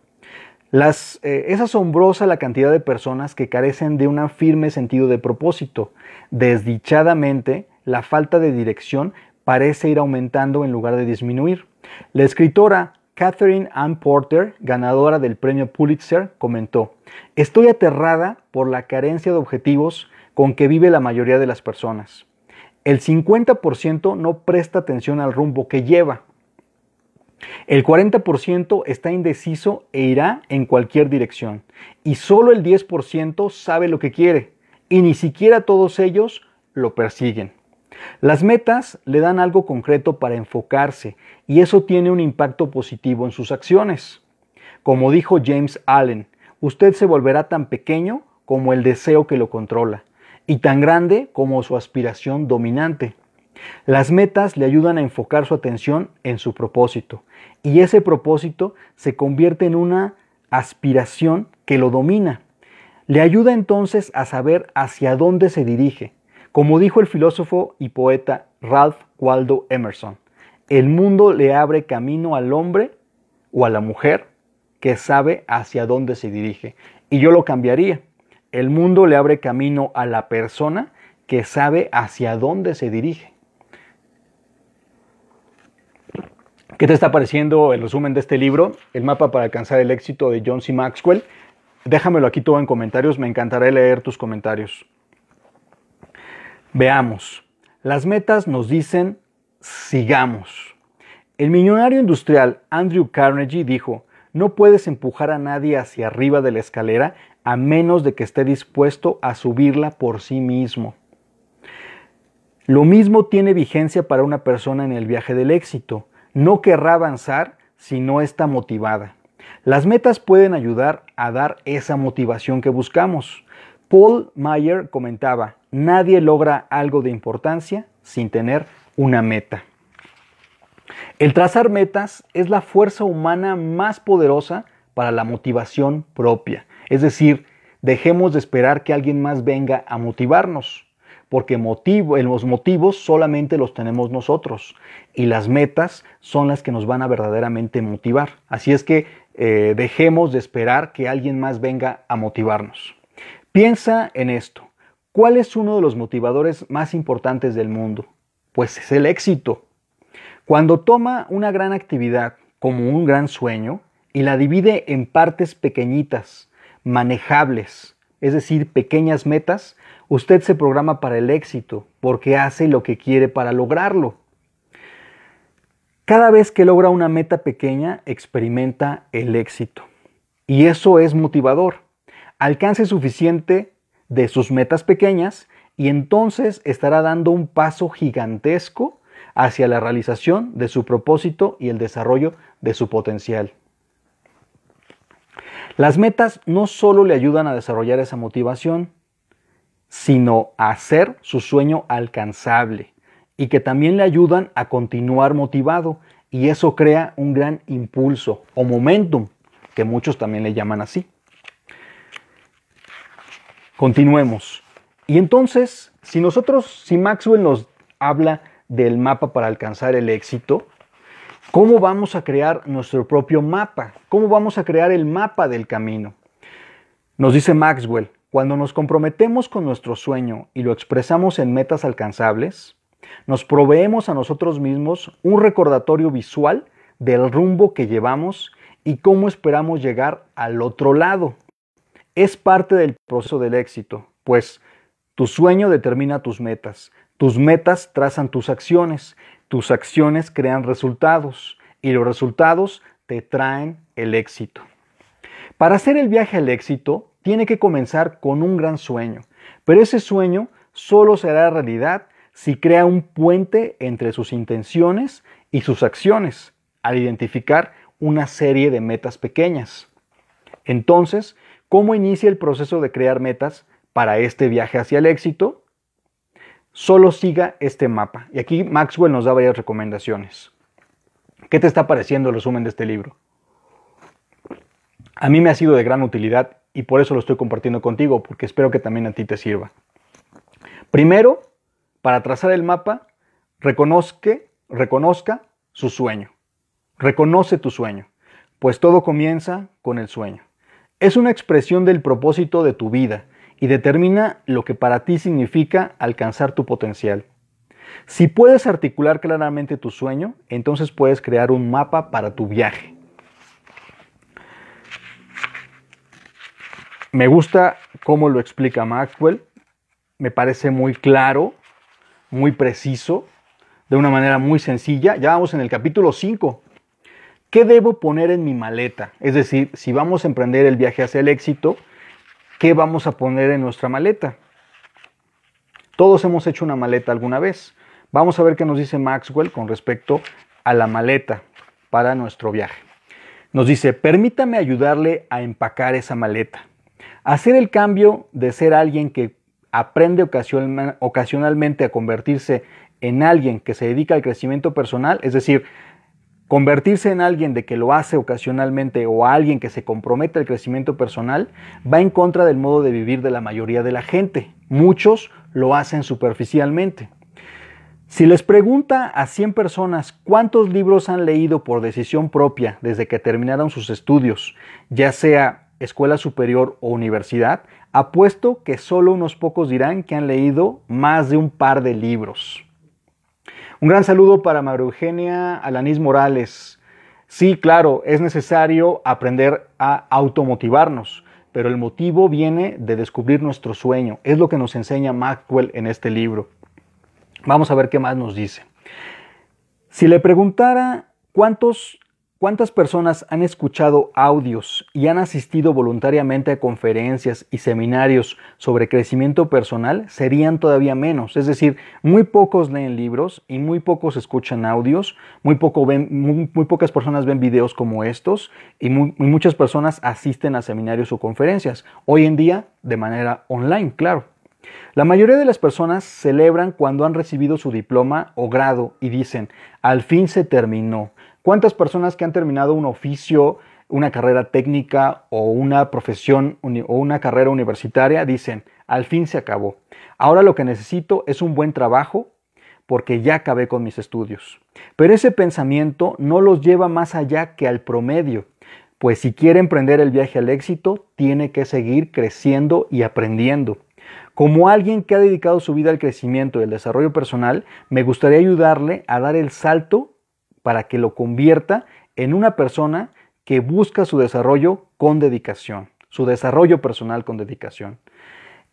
Eh, es asombrosa la cantidad de personas que carecen de un firme sentido de propósito. Desdichadamente, la falta de dirección parece ir aumentando en lugar de disminuir. La escritora Catherine Ann Porter, ganadora del premio Pulitzer, comentó, Estoy aterrada por la carencia de objetivos con que vive la mayoría de las personas. El 50% no presta atención al rumbo que lleva el 40% está indeciso e irá en cualquier dirección. Y solo el 10% sabe lo que quiere. Y ni siquiera todos ellos lo persiguen. Las metas le dan algo concreto para enfocarse y eso tiene un impacto positivo en sus acciones. Como dijo James Allen, usted se volverá tan pequeño como el deseo que lo controla y tan grande como su aspiración dominante. Las metas le ayudan a enfocar su atención en su propósito y ese propósito se convierte en una aspiración que lo domina. Le ayuda entonces a saber hacia dónde se dirige. Como dijo el filósofo y poeta Ralph Waldo Emerson, el mundo le abre camino al hombre o a la mujer que sabe hacia dónde se dirige. Y yo lo cambiaría. El mundo le abre camino a la persona que sabe hacia dónde se dirige. ¿Qué te está pareciendo el resumen de este libro, El mapa para alcanzar el éxito de John C. Maxwell? Déjamelo aquí todo en comentarios, me encantará leer tus comentarios. Veamos, las metas nos dicen sigamos. El millonario industrial Andrew Carnegie dijo, no puedes empujar a nadie hacia arriba de la escalera a menos de que esté dispuesto a subirla por sí mismo. Lo mismo tiene vigencia para una persona en el viaje del éxito no querrá avanzar si no está motivada. Las metas pueden ayudar a dar esa motivación que buscamos. Paul Meyer comentaba, nadie logra algo de importancia sin tener una meta. El trazar metas es la fuerza humana más poderosa para la motivación propia. Es decir, dejemos de esperar que alguien más venga a motivarnos porque eh, los motivos solamente los tenemos nosotros y las metas son las que nos van a verdaderamente motivar. Así es que eh, dejemos de esperar que alguien más venga a motivarnos. Piensa en esto. ¿Cuál es uno de los motivadores más importantes del mundo? Pues es el éxito. Cuando toma una gran actividad como un gran sueño y la divide en partes pequeñitas, manejables, es decir, pequeñas metas, Usted se programa para el éxito porque hace lo que quiere para lograrlo. Cada vez que logra una meta pequeña, experimenta el éxito. Y eso es motivador. Alcance suficiente de sus metas pequeñas y entonces estará dando un paso gigantesco hacia la realización de su propósito y el desarrollo de su potencial. Las metas no solo le ayudan a desarrollar esa motivación, sino hacer su sueño alcanzable y que también le ayudan a continuar motivado y eso crea un gran impulso o momentum, que muchos también le llaman así. Continuemos. Y entonces, si nosotros, si Maxwell nos habla del mapa para alcanzar el éxito, ¿cómo vamos a crear nuestro propio mapa? ¿Cómo vamos a crear el mapa del camino? Nos dice Maxwell, cuando nos comprometemos con nuestro sueño y lo expresamos en metas alcanzables, nos proveemos a nosotros mismos un recordatorio visual del rumbo que llevamos y cómo esperamos llegar al otro lado. Es parte del proceso del éxito, pues tu sueño determina tus metas, tus metas trazan tus acciones, tus acciones crean resultados y los resultados te traen el éxito. Para hacer el viaje al éxito, tiene que comenzar con un gran sueño, pero ese sueño solo será realidad si crea un puente entre sus intenciones y sus acciones, al identificar una serie de metas pequeñas. Entonces, ¿cómo inicia el proceso de crear metas para este viaje hacia el éxito? Solo siga este mapa. Y aquí Maxwell nos da varias recomendaciones. ¿Qué te está pareciendo el resumen de este libro? A mí me ha sido de gran utilidad y por eso lo estoy compartiendo contigo, porque espero que también a ti te sirva. Primero, para trazar el mapa, reconozca, reconozca su sueño. Reconoce tu sueño, pues todo comienza con el sueño. Es una expresión del propósito de tu vida y determina lo que para ti significa alcanzar tu potencial. Si puedes articular claramente tu sueño, entonces puedes crear un mapa para tu viaje. Me gusta cómo lo explica Maxwell, me parece muy claro, muy preciso, de una manera muy sencilla. Ya vamos en el capítulo 5. ¿Qué debo poner en mi maleta? Es decir, si vamos a emprender el viaje hacia el éxito, ¿qué vamos a poner en nuestra maleta? Todos hemos hecho una maleta alguna vez. Vamos a ver qué nos dice Maxwell con respecto a la maleta para nuestro viaje. Nos dice, permítame ayudarle a empacar esa maleta. Hacer el cambio de ser alguien que aprende ocasionalmente a convertirse en alguien que se dedica al crecimiento personal, es decir, convertirse en alguien de que lo hace ocasionalmente o alguien que se compromete al crecimiento personal, va en contra del modo de vivir de la mayoría de la gente. Muchos lo hacen superficialmente. Si les pregunta a 100 personas cuántos libros han leído por decisión propia desde que terminaron sus estudios, ya sea escuela superior o universidad, apuesto que solo unos pocos dirán que han leído más de un par de libros. Un gran saludo para María Eugenia Alanis Morales. Sí, claro, es necesario aprender a automotivarnos, pero el motivo viene de descubrir nuestro sueño. Es lo que nos enseña Maxwell en este libro. Vamos a ver qué más nos dice. Si le preguntara cuántos ¿Cuántas personas han escuchado audios y han asistido voluntariamente a conferencias y seminarios sobre crecimiento personal? Serían todavía menos. Es decir, muy pocos leen libros y muy pocos escuchan audios, muy, poco muy, pocas personas ven videos como estos y muchas personas asisten a seminarios o conferencias. Hoy en día, de manera online, claro. La mayoría de las personas celebran cuando han recibido su diploma o grado y dicen, al fin se terminó, ¿Cuántas personas que han terminado un oficio, una carrera técnica o una profesión o una carrera universitaria dicen, al fin se acabó? Ahora lo que necesito es un buen trabajo porque ya acabé con mis estudios. Pero ese pensamiento no los lleva más allá que al promedio, pues si quiere emprender el viaje al éxito, tiene que seguir creciendo y aprendiendo. Como alguien que ha dedicado su vida al crecimiento y al desarrollo personal, me gustaría ayudarle a dar el salto para que lo convierta en una persona que busca su desarrollo con dedicación, su desarrollo personal con dedicación.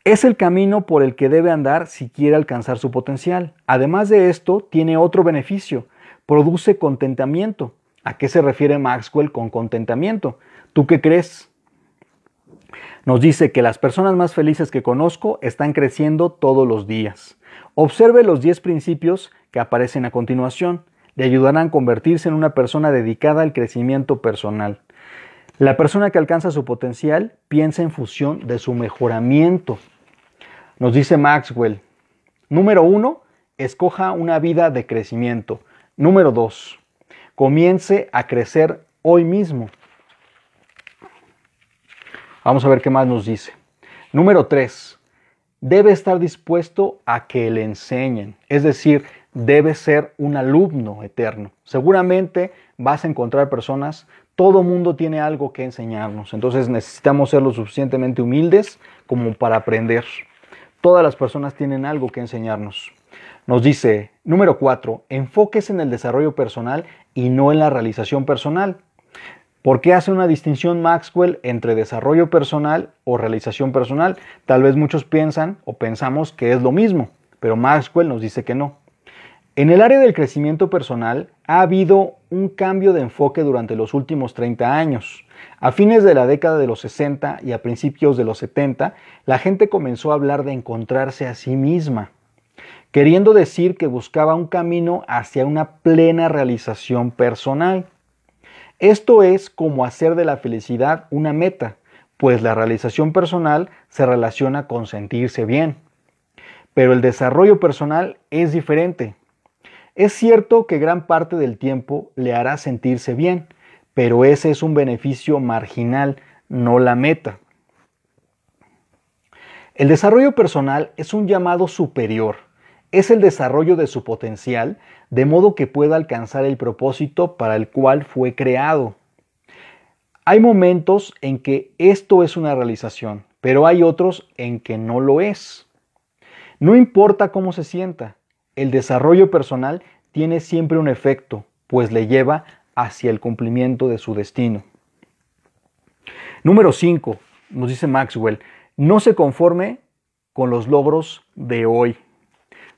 Es el camino por el que debe andar si quiere alcanzar su potencial. Además de esto, tiene otro beneficio, produce contentamiento. ¿A qué se refiere Maxwell con contentamiento? ¿Tú qué crees? Nos dice que las personas más felices que conozco están creciendo todos los días. Observe los 10 principios que aparecen a continuación le ayudarán a convertirse en una persona dedicada al crecimiento personal. La persona que alcanza su potencial piensa en función de su mejoramiento. Nos dice Maxwell, número uno, escoja una vida de crecimiento. Número dos, comience a crecer hoy mismo. Vamos a ver qué más nos dice. Número tres, debe estar dispuesto a que le enseñen. Es decir, debes ser un alumno eterno. Seguramente vas a encontrar personas, todo mundo tiene algo que enseñarnos, entonces necesitamos ser lo suficientemente humildes como para aprender. Todas las personas tienen algo que enseñarnos. Nos dice, número 4, enfoques en el desarrollo personal y no en la realización personal. ¿Por qué hace una distinción Maxwell entre desarrollo personal o realización personal? Tal vez muchos piensan o pensamos que es lo mismo, pero Maxwell nos dice que no. En el área del crecimiento personal ha habido un cambio de enfoque durante los últimos 30 años. A fines de la década de los 60 y a principios de los 70, la gente comenzó a hablar de encontrarse a sí misma, queriendo decir que buscaba un camino hacia una plena realización personal. Esto es como hacer de la felicidad una meta, pues la realización personal se relaciona con sentirse bien. Pero el desarrollo personal es diferente es cierto que gran parte del tiempo le hará sentirse bien, pero ese es un beneficio marginal, no la meta. El desarrollo personal es un llamado superior, es el desarrollo de su potencial, de modo que pueda alcanzar el propósito para el cual fue creado. Hay momentos en que esto es una realización, pero hay otros en que no lo es. No importa cómo se sienta, el desarrollo personal tiene siempre un efecto, pues le lleva hacia el cumplimiento de su destino. Número 5, nos dice Maxwell, no se conforme con los logros de hoy.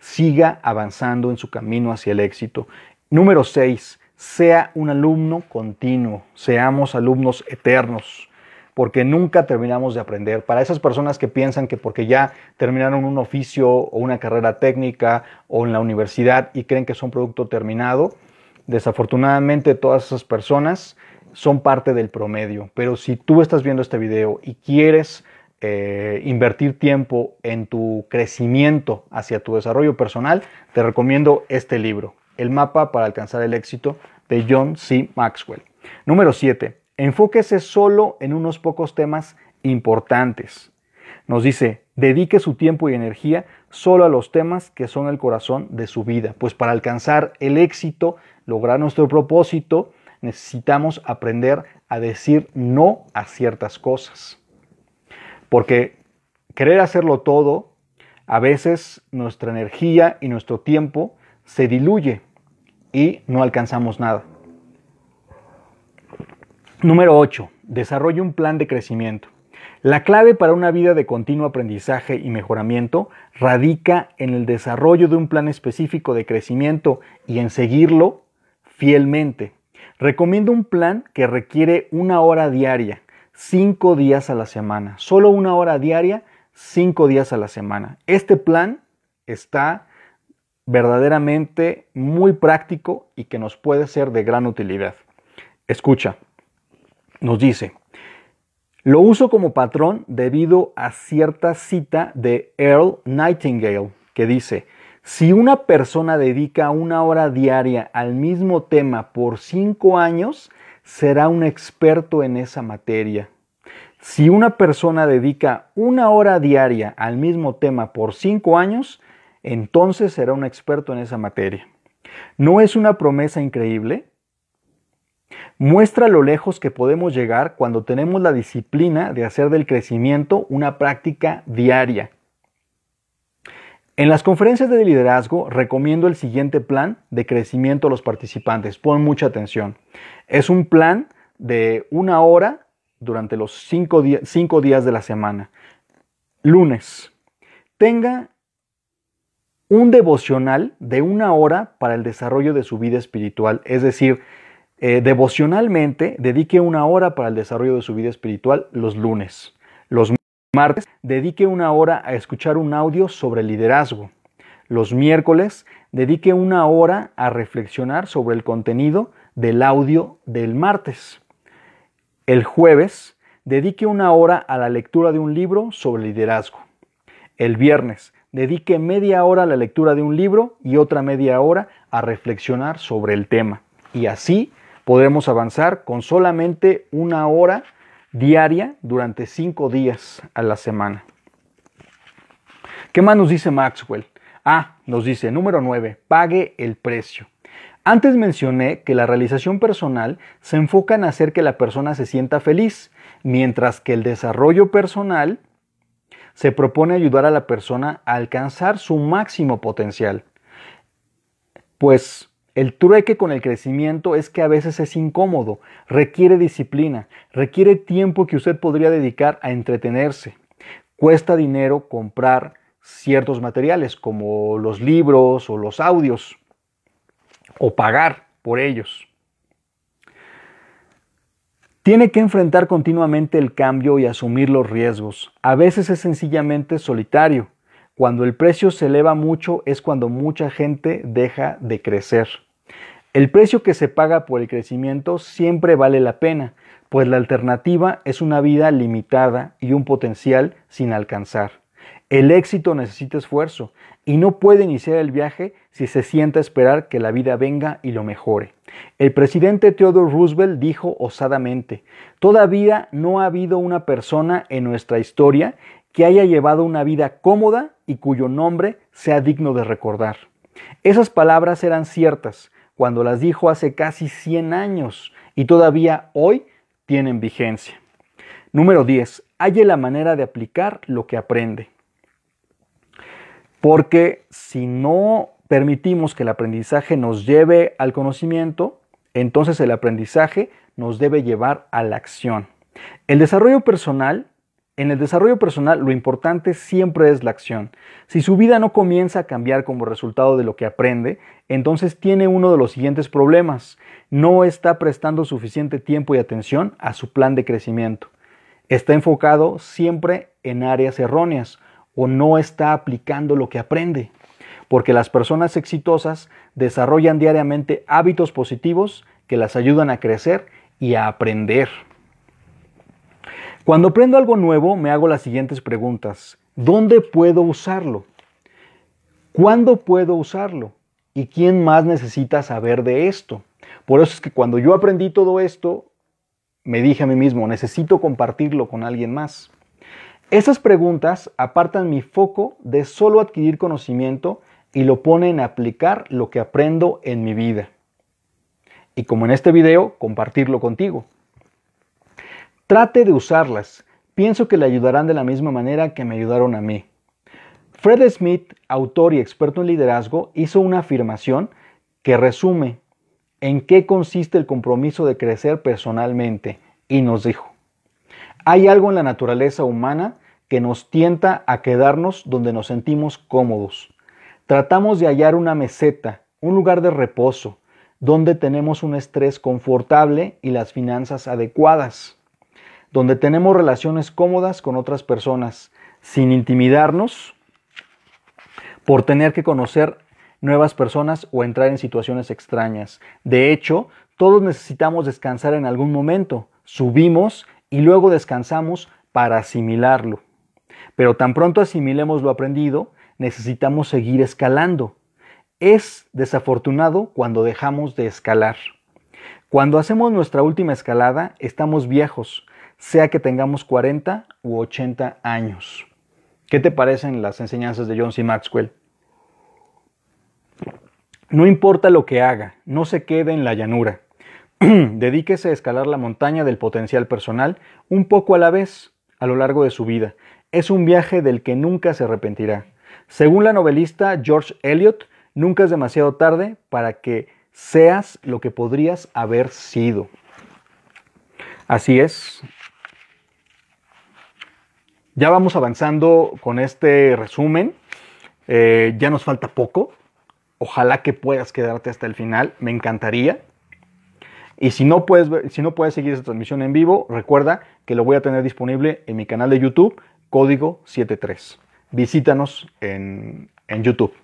Siga avanzando en su camino hacia el éxito. Número 6, sea un alumno continuo, seamos alumnos eternos porque nunca terminamos de aprender. Para esas personas que piensan que porque ya terminaron un oficio o una carrera técnica o en la universidad y creen que es un producto terminado, desafortunadamente todas esas personas son parte del promedio. Pero si tú estás viendo este video y quieres eh, invertir tiempo en tu crecimiento hacia tu desarrollo personal, te recomiendo este libro, El mapa para alcanzar el éxito de John C. Maxwell. Número 7. Enfóquese solo en unos pocos temas importantes. Nos dice, dedique su tiempo y energía solo a los temas que son el corazón de su vida, pues para alcanzar el éxito, lograr nuestro propósito, necesitamos aprender a decir no a ciertas cosas. Porque querer hacerlo todo, a veces nuestra energía y nuestro tiempo se diluye y no alcanzamos nada. Número 8. Desarrolla un plan de crecimiento. La clave para una vida de continuo aprendizaje y mejoramiento radica en el desarrollo de un plan específico de crecimiento y en seguirlo fielmente. Recomiendo un plan que requiere una hora diaria, cinco días a la semana. Solo una hora diaria, cinco días a la semana. Este plan está verdaderamente muy práctico y que nos puede ser de gran utilidad. Escucha, nos dice, lo uso como patrón debido a cierta cita de Earl Nightingale que dice, si una persona dedica una hora diaria al mismo tema por cinco años, será un experto en esa materia. Si una persona dedica una hora diaria al mismo tema por cinco años, entonces será un experto en esa materia. ¿No es una promesa increíble? Muestra lo lejos que podemos llegar cuando tenemos la disciplina de hacer del crecimiento una práctica diaria. En las conferencias de liderazgo recomiendo el siguiente plan de crecimiento a los participantes. Pon mucha atención. Es un plan de una hora durante los cinco, cinco días de la semana. Lunes. Tenga un devocional de una hora para el desarrollo de su vida espiritual. Es decir, eh, devocionalmente dedique una hora para el desarrollo de su vida espiritual los lunes. Los martes dedique una hora a escuchar un audio sobre liderazgo. Los miércoles dedique una hora a reflexionar sobre el contenido del audio del martes. El jueves dedique una hora a la lectura de un libro sobre liderazgo. El viernes dedique media hora a la lectura de un libro y otra media hora a reflexionar sobre el tema. Y así podremos avanzar con solamente una hora diaria durante cinco días a la semana. ¿Qué más nos dice Maxwell? Ah, nos dice número 9, pague el precio. Antes mencioné que la realización personal se enfoca en hacer que la persona se sienta feliz, mientras que el desarrollo personal se propone ayudar a la persona a alcanzar su máximo potencial. Pues el trueque con el crecimiento es que a veces es incómodo, requiere disciplina, requiere tiempo que usted podría dedicar a entretenerse. Cuesta dinero comprar ciertos materiales como los libros o los audios o pagar por ellos. Tiene que enfrentar continuamente el cambio y asumir los riesgos. A veces es sencillamente solitario. Cuando el precio se eleva mucho es cuando mucha gente deja de crecer. El precio que se paga por el crecimiento siempre vale la pena, pues la alternativa es una vida limitada y un potencial sin alcanzar. El éxito necesita esfuerzo y no puede iniciar el viaje si se sienta a esperar que la vida venga y lo mejore. El presidente Theodore Roosevelt dijo osadamente, todavía no ha habido una persona en nuestra historia que haya llevado una vida cómoda y cuyo nombre sea digno de recordar. Esas palabras eran ciertas, cuando las dijo hace casi 100 años y todavía hoy tienen vigencia. Número 10. Halle la manera de aplicar lo que aprende. Porque si no permitimos que el aprendizaje nos lleve al conocimiento, entonces el aprendizaje nos debe llevar a la acción. El desarrollo personal en el desarrollo personal lo importante siempre es la acción. Si su vida no comienza a cambiar como resultado de lo que aprende, entonces tiene uno de los siguientes problemas. No está prestando suficiente tiempo y atención a su plan de crecimiento. Está enfocado siempre en áreas erróneas o no está aplicando lo que aprende. Porque las personas exitosas desarrollan diariamente hábitos positivos que las ayudan a crecer y a aprender. Cuando aprendo algo nuevo, me hago las siguientes preguntas. ¿Dónde puedo usarlo? ¿Cuándo puedo usarlo? ¿Y quién más necesita saber de esto? Por eso es que cuando yo aprendí todo esto, me dije a mí mismo, necesito compartirlo con alguien más. Esas preguntas apartan mi foco de solo adquirir conocimiento y lo ponen a aplicar lo que aprendo en mi vida. Y como en este video, compartirlo contigo. Trate de usarlas. Pienso que le ayudarán de la misma manera que me ayudaron a mí. Fred Smith, autor y experto en liderazgo, hizo una afirmación que resume en qué consiste el compromiso de crecer personalmente y nos dijo, hay algo en la naturaleza humana que nos tienta a quedarnos donde nos sentimos cómodos. Tratamos de hallar una meseta, un lugar de reposo, donde tenemos un estrés confortable y las finanzas adecuadas donde tenemos relaciones cómodas con otras personas, sin intimidarnos por tener que conocer nuevas personas o entrar en situaciones extrañas. De hecho, todos necesitamos descansar en algún momento. Subimos y luego descansamos para asimilarlo. Pero tan pronto asimilemos lo aprendido, necesitamos seguir escalando. Es desafortunado cuando dejamos de escalar. Cuando hacemos nuestra última escalada, estamos viejos, sea que tengamos 40 u 80 años. ¿Qué te parecen las enseñanzas de John C. Maxwell? No importa lo que haga, no se quede en la llanura. Dedíquese a escalar la montaña del potencial personal un poco a la vez a lo largo de su vida. Es un viaje del que nunca se arrepentirá. Según la novelista George Eliot, nunca es demasiado tarde para que seas lo que podrías haber sido. Así es, ya vamos avanzando con este resumen. Eh, ya nos falta poco. Ojalá que puedas quedarte hasta el final. Me encantaría. Y si no puedes, si no puedes seguir esta transmisión en vivo, recuerda que lo voy a tener disponible en mi canal de YouTube, Código 73. Visítanos en YouTube.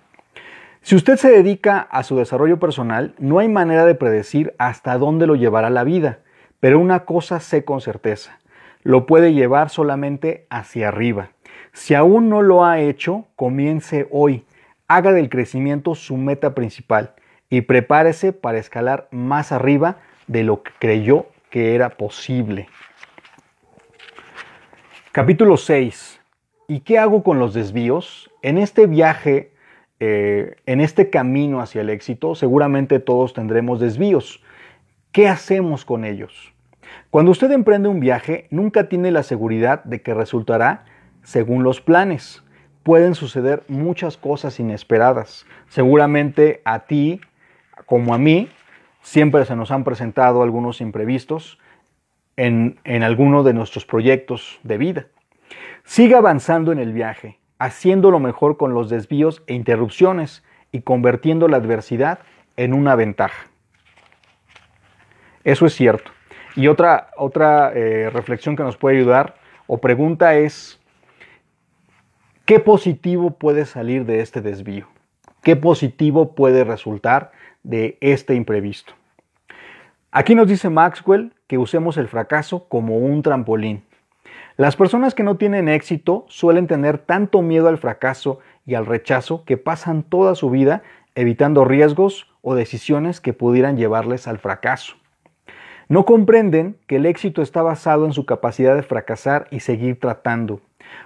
Si usted se dedica a su desarrollo personal, no hay manera de predecir hasta dónde lo llevará la vida, pero una cosa sé con certeza, lo puede llevar solamente hacia arriba. Si aún no lo ha hecho, comience hoy. Haga del crecimiento su meta principal y prepárese para escalar más arriba de lo que creyó que era posible. Capítulo 6. ¿Y qué hago con los desvíos? En este viaje, eh, en este camino hacia el éxito, seguramente todos tendremos desvíos. ¿Qué hacemos con ellos? Cuando usted emprende un viaje, nunca tiene la seguridad de que resultará según los planes. Pueden suceder muchas cosas inesperadas. Seguramente a ti, como a mí, siempre se nos han presentado algunos imprevistos en, en alguno de nuestros proyectos de vida. Siga avanzando en el viaje, haciendo lo mejor con los desvíos e interrupciones y convirtiendo la adversidad en una ventaja. Eso es cierto. Y otra, otra eh, reflexión que nos puede ayudar o pregunta es, ¿qué positivo puede salir de este desvío? ¿Qué positivo puede resultar de este imprevisto? Aquí nos dice Maxwell que usemos el fracaso como un trampolín. Las personas que no tienen éxito suelen tener tanto miedo al fracaso y al rechazo que pasan toda su vida evitando riesgos o decisiones que pudieran llevarles al fracaso. No comprenden que el éxito está basado en su capacidad de fracasar y seguir tratando.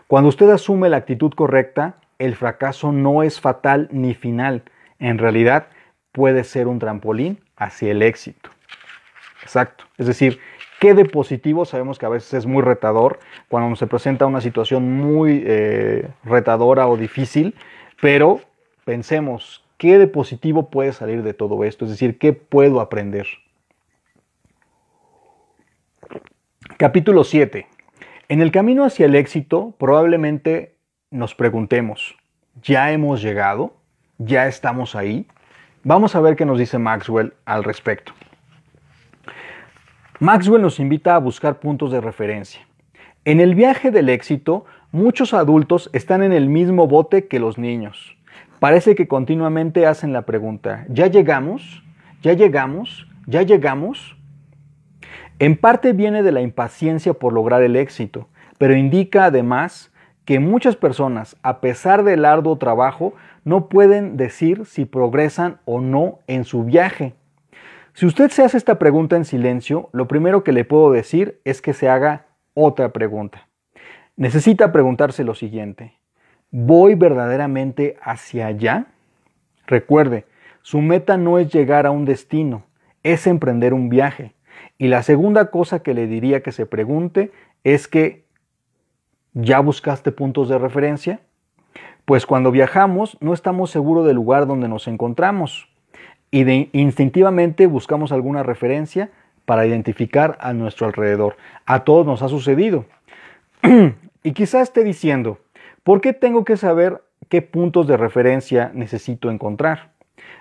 Cuando usted asume la actitud correcta, el fracaso no es fatal ni final. En realidad, puede ser un trampolín hacia el éxito. Exacto. Es decir, ¿qué de positivo? Sabemos que a veces es muy retador cuando se presenta una situación muy eh, retadora o difícil, pero pensemos, ¿qué de positivo puede salir de todo esto? Es decir, ¿qué puedo aprender? Capítulo 7. En el camino hacia el éxito probablemente nos preguntemos, ¿ya hemos llegado? ¿Ya estamos ahí? Vamos a ver qué nos dice Maxwell al respecto. Maxwell nos invita a buscar puntos de referencia. En el viaje del éxito, muchos adultos están en el mismo bote que los niños. Parece que continuamente hacen la pregunta, ¿ya llegamos? ¿Ya llegamos? ¿Ya llegamos? En parte viene de la impaciencia por lograr el éxito, pero indica además que muchas personas, a pesar del arduo trabajo, no pueden decir si progresan o no en su viaje. Si usted se hace esta pregunta en silencio, lo primero que le puedo decir es que se haga otra pregunta. Necesita preguntarse lo siguiente. ¿Voy verdaderamente hacia allá? Recuerde, su meta no es llegar a un destino, es emprender un viaje. Y la segunda cosa que le diría que se pregunte es que ya buscaste puntos de referencia, pues cuando viajamos no estamos seguros del lugar donde nos encontramos y instintivamente buscamos alguna referencia para identificar a nuestro alrededor. A todos nos ha sucedido. y quizás esté diciendo, ¿por qué tengo que saber qué puntos de referencia necesito encontrar?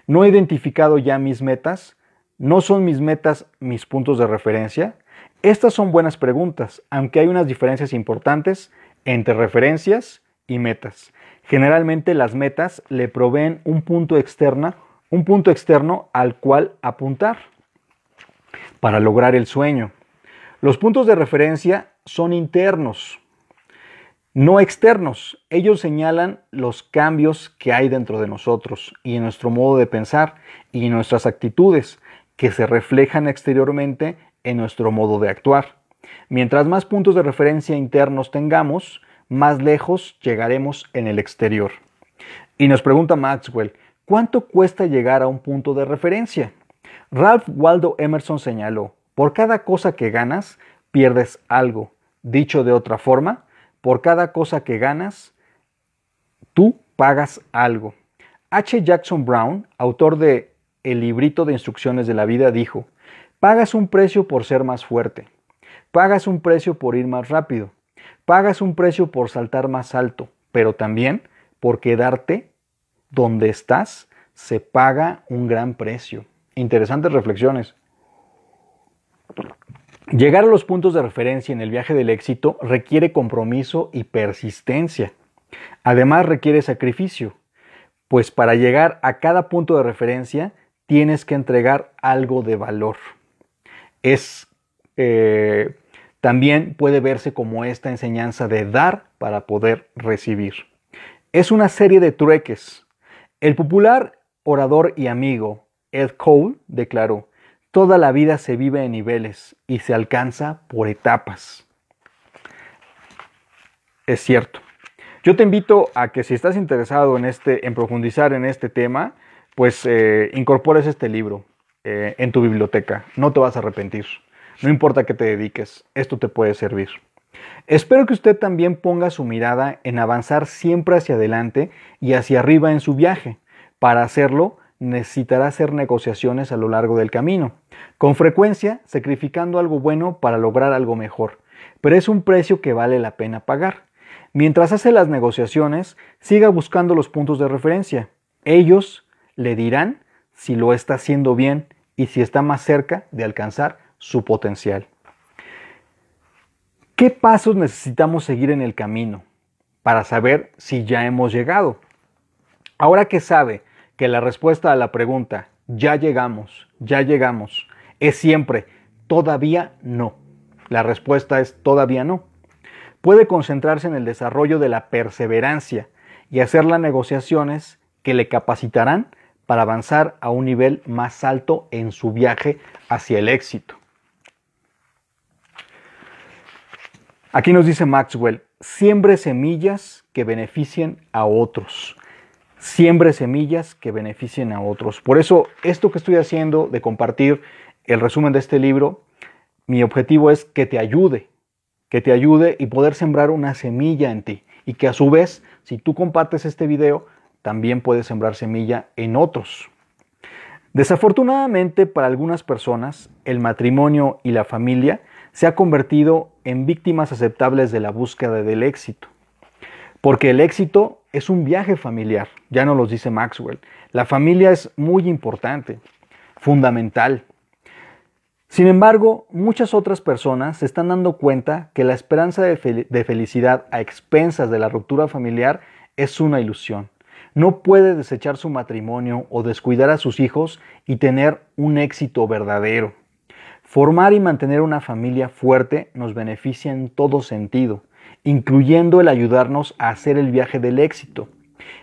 ¿No he identificado ya mis metas? ¿No son mis metas mis puntos de referencia? Estas son buenas preguntas, aunque hay unas diferencias importantes entre referencias y metas. Generalmente las metas le proveen un punto externa, un punto externo al cual apuntar para lograr el sueño. Los puntos de referencia son internos, no externos. Ellos señalan los cambios que hay dentro de nosotros y en nuestro modo de pensar y nuestras actitudes que se reflejan exteriormente en nuestro modo de actuar. Mientras más puntos de referencia internos tengamos, más lejos llegaremos en el exterior. Y nos pregunta Maxwell, ¿cuánto cuesta llegar a un punto de referencia? Ralph Waldo Emerson señaló, por cada cosa que ganas, pierdes algo. Dicho de otra forma, por cada cosa que ganas, tú pagas algo. H. Jackson Brown, autor de el librito de instrucciones de la vida dijo, pagas un precio por ser más fuerte, pagas un precio por ir más rápido, pagas un precio por saltar más alto, pero también por quedarte donde estás se paga un gran precio. Interesantes reflexiones. Llegar a los puntos de referencia en el viaje del éxito requiere compromiso y persistencia. Además requiere sacrificio, pues para llegar a cada punto de referencia tienes que entregar algo de valor. Es eh, también puede verse como esta enseñanza de dar para poder recibir. Es una serie de trueques. El popular orador y amigo Ed Cole declaró, toda la vida se vive en niveles y se alcanza por etapas. Es cierto. Yo te invito a que si estás interesado en, este, en profundizar en este tema, pues eh, incorpores este libro eh, en tu biblioteca. No te vas a arrepentir. No importa que te dediques, esto te puede servir. Espero que usted también ponga su mirada en avanzar siempre hacia adelante y hacia arriba en su viaje. Para hacerlo, necesitará hacer negociaciones a lo largo del camino, con frecuencia sacrificando algo bueno para lograr algo mejor, pero es un precio que vale la pena pagar. Mientras hace las negociaciones, siga buscando los puntos de referencia. Ellos le dirán si lo está haciendo bien y si está más cerca de alcanzar su potencial. ¿Qué pasos necesitamos seguir en el camino para saber si ya hemos llegado? Ahora que sabe que la respuesta a la pregunta ya llegamos, ya llegamos, es siempre todavía no. La respuesta es todavía no. Puede concentrarse en el desarrollo de la perseverancia y hacer las negociaciones que le capacitarán para avanzar a un nivel más alto en su viaje hacia el éxito. Aquí nos dice Maxwell, siembre semillas que beneficien a otros. Siembre semillas que beneficien a otros. Por eso, esto que estoy haciendo de compartir el resumen de este libro, mi objetivo es que te ayude, que te ayude y poder sembrar una semilla en ti. Y que a su vez, si tú compartes este video, también puede sembrar semilla en otros. Desafortunadamente para algunas personas, el matrimonio y la familia se ha convertido en víctimas aceptables de la búsqueda del éxito. Porque el éxito es un viaje familiar, ya nos lo dice Maxwell. La familia es muy importante, fundamental. Sin embargo, muchas otras personas se están dando cuenta que la esperanza de felicidad a expensas de la ruptura familiar es una ilusión no puede desechar su matrimonio o descuidar a sus hijos y tener un éxito verdadero. Formar y mantener una familia fuerte nos beneficia en todo sentido, incluyendo el ayudarnos a hacer el viaje del éxito.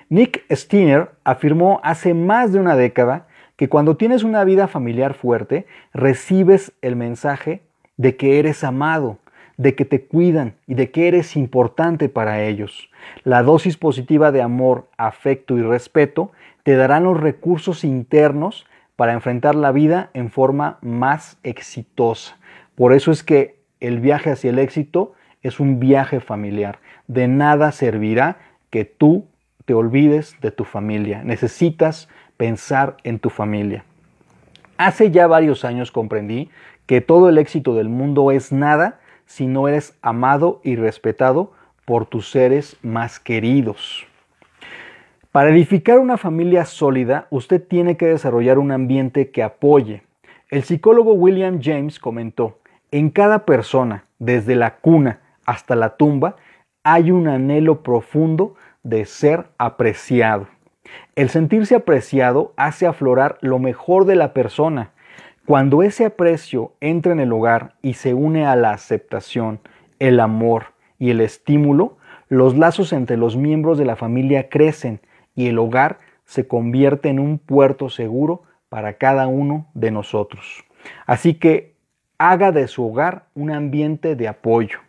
Nick Steiner afirmó hace más de una década que cuando tienes una vida familiar fuerte, recibes el mensaje de que eres amado, de que te cuidan y de que eres importante para ellos. La dosis positiva de amor, afecto y respeto te darán los recursos internos para enfrentar la vida en forma más exitosa. Por eso es que el viaje hacia el éxito es un viaje familiar. De nada servirá que tú te olvides de tu familia. Necesitas pensar en tu familia. Hace ya varios años comprendí que todo el éxito del mundo es nada si no eres amado y respetado por tus seres más queridos. Para edificar una familia sólida, usted tiene que desarrollar un ambiente que apoye. El psicólogo William James comentó, en cada persona, desde la cuna hasta la tumba, hay un anhelo profundo de ser apreciado. El sentirse apreciado hace aflorar lo mejor de la persona, cuando ese aprecio entra en el hogar y se une a la aceptación, el amor y el estímulo, los lazos entre los miembros de la familia crecen y el hogar se convierte en un puerto seguro para cada uno de nosotros. Así que haga de su hogar un ambiente de apoyo.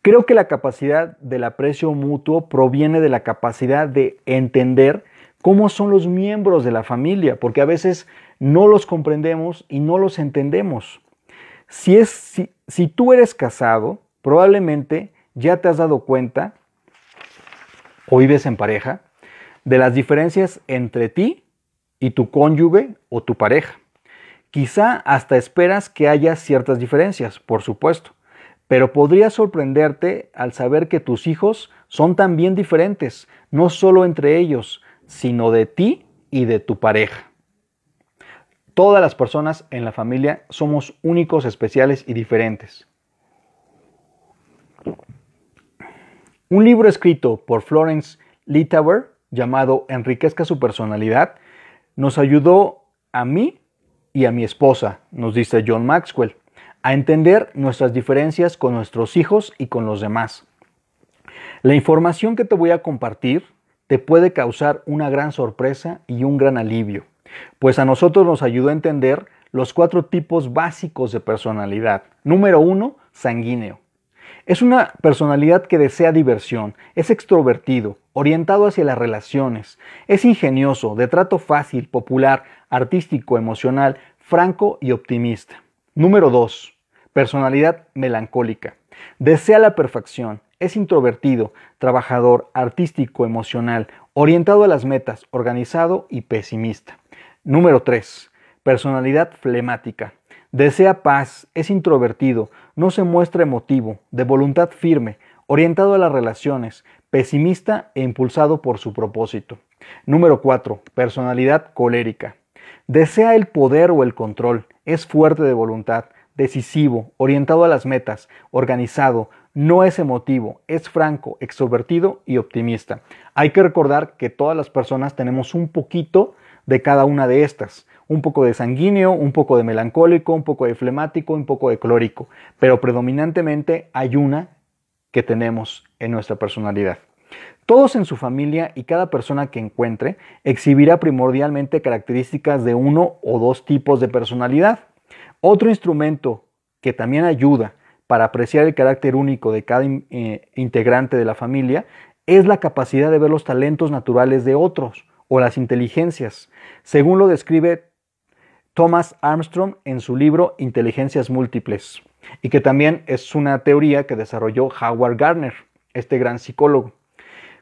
Creo que la capacidad del aprecio mutuo proviene de la capacidad de entender cómo son los miembros de la familia, porque a veces no los comprendemos y no los entendemos. Si, si, tú eres casado, probablemente ya te has dado cuenta, o vives en pareja, de las diferencias entre ti y tu cónyuge o tu pareja. Quizá hasta esperas que haya ciertas diferencias, por supuesto, pero podría sorprenderte al saber que tus hijos son también diferentes, no solo entre ellos, sino de ti y de tu pareja. Todas las personas en la familia somos únicos, especiales y diferentes. Un libro escrito por Florence Litauer llamado Enriquezca su personalidad nos ayudó a mí y a mi esposa, nos dice John Maxwell, a entender nuestras diferencias con nuestros hijos y con los demás. La información que te voy a compartir te puede causar una gran sorpresa y un gran alivio. Pues a nosotros nos ayudó a entender los cuatro tipos básicos de personalidad. Número uno, sanguíneo. Es una personalidad que desea diversión, es extrovertido, orientado hacia las relaciones, es ingenioso, de trato fácil, popular, artístico, emocional, franco y optimista. Número 2. Personalidad melancólica. Desea la perfección, es introvertido, trabajador, artístico, emocional, orientado a las metas, organizado y pesimista. Número 3. Personalidad flemática. Desea paz, es introvertido, no se muestra emotivo, de voluntad firme, orientado a las relaciones, pesimista e impulsado por su propósito. Número 4. Personalidad colérica. Desea el poder o el control, es fuerte de voluntad, decisivo, orientado a las metas, organizado, no es emotivo, es franco, extrovertido y optimista. Hay que recordar que todas las personas tenemos un poquito de cada una de estas. Un poco de sanguíneo, un poco de melancólico, un poco de flemático, un poco de clórico. Pero predominantemente hay una que tenemos en nuestra personalidad. Todos en su familia y cada persona que encuentre exhibirá primordialmente características de uno o dos tipos de personalidad. Otro instrumento que también ayuda para apreciar el carácter único de cada eh, integrante de la familia es la capacidad de ver los talentos naturales de otros o las inteligencias, según lo describe Thomas Armstrong en su libro Inteligencias Múltiples, y que también es una teoría que desarrolló Howard Gardner, este gran psicólogo.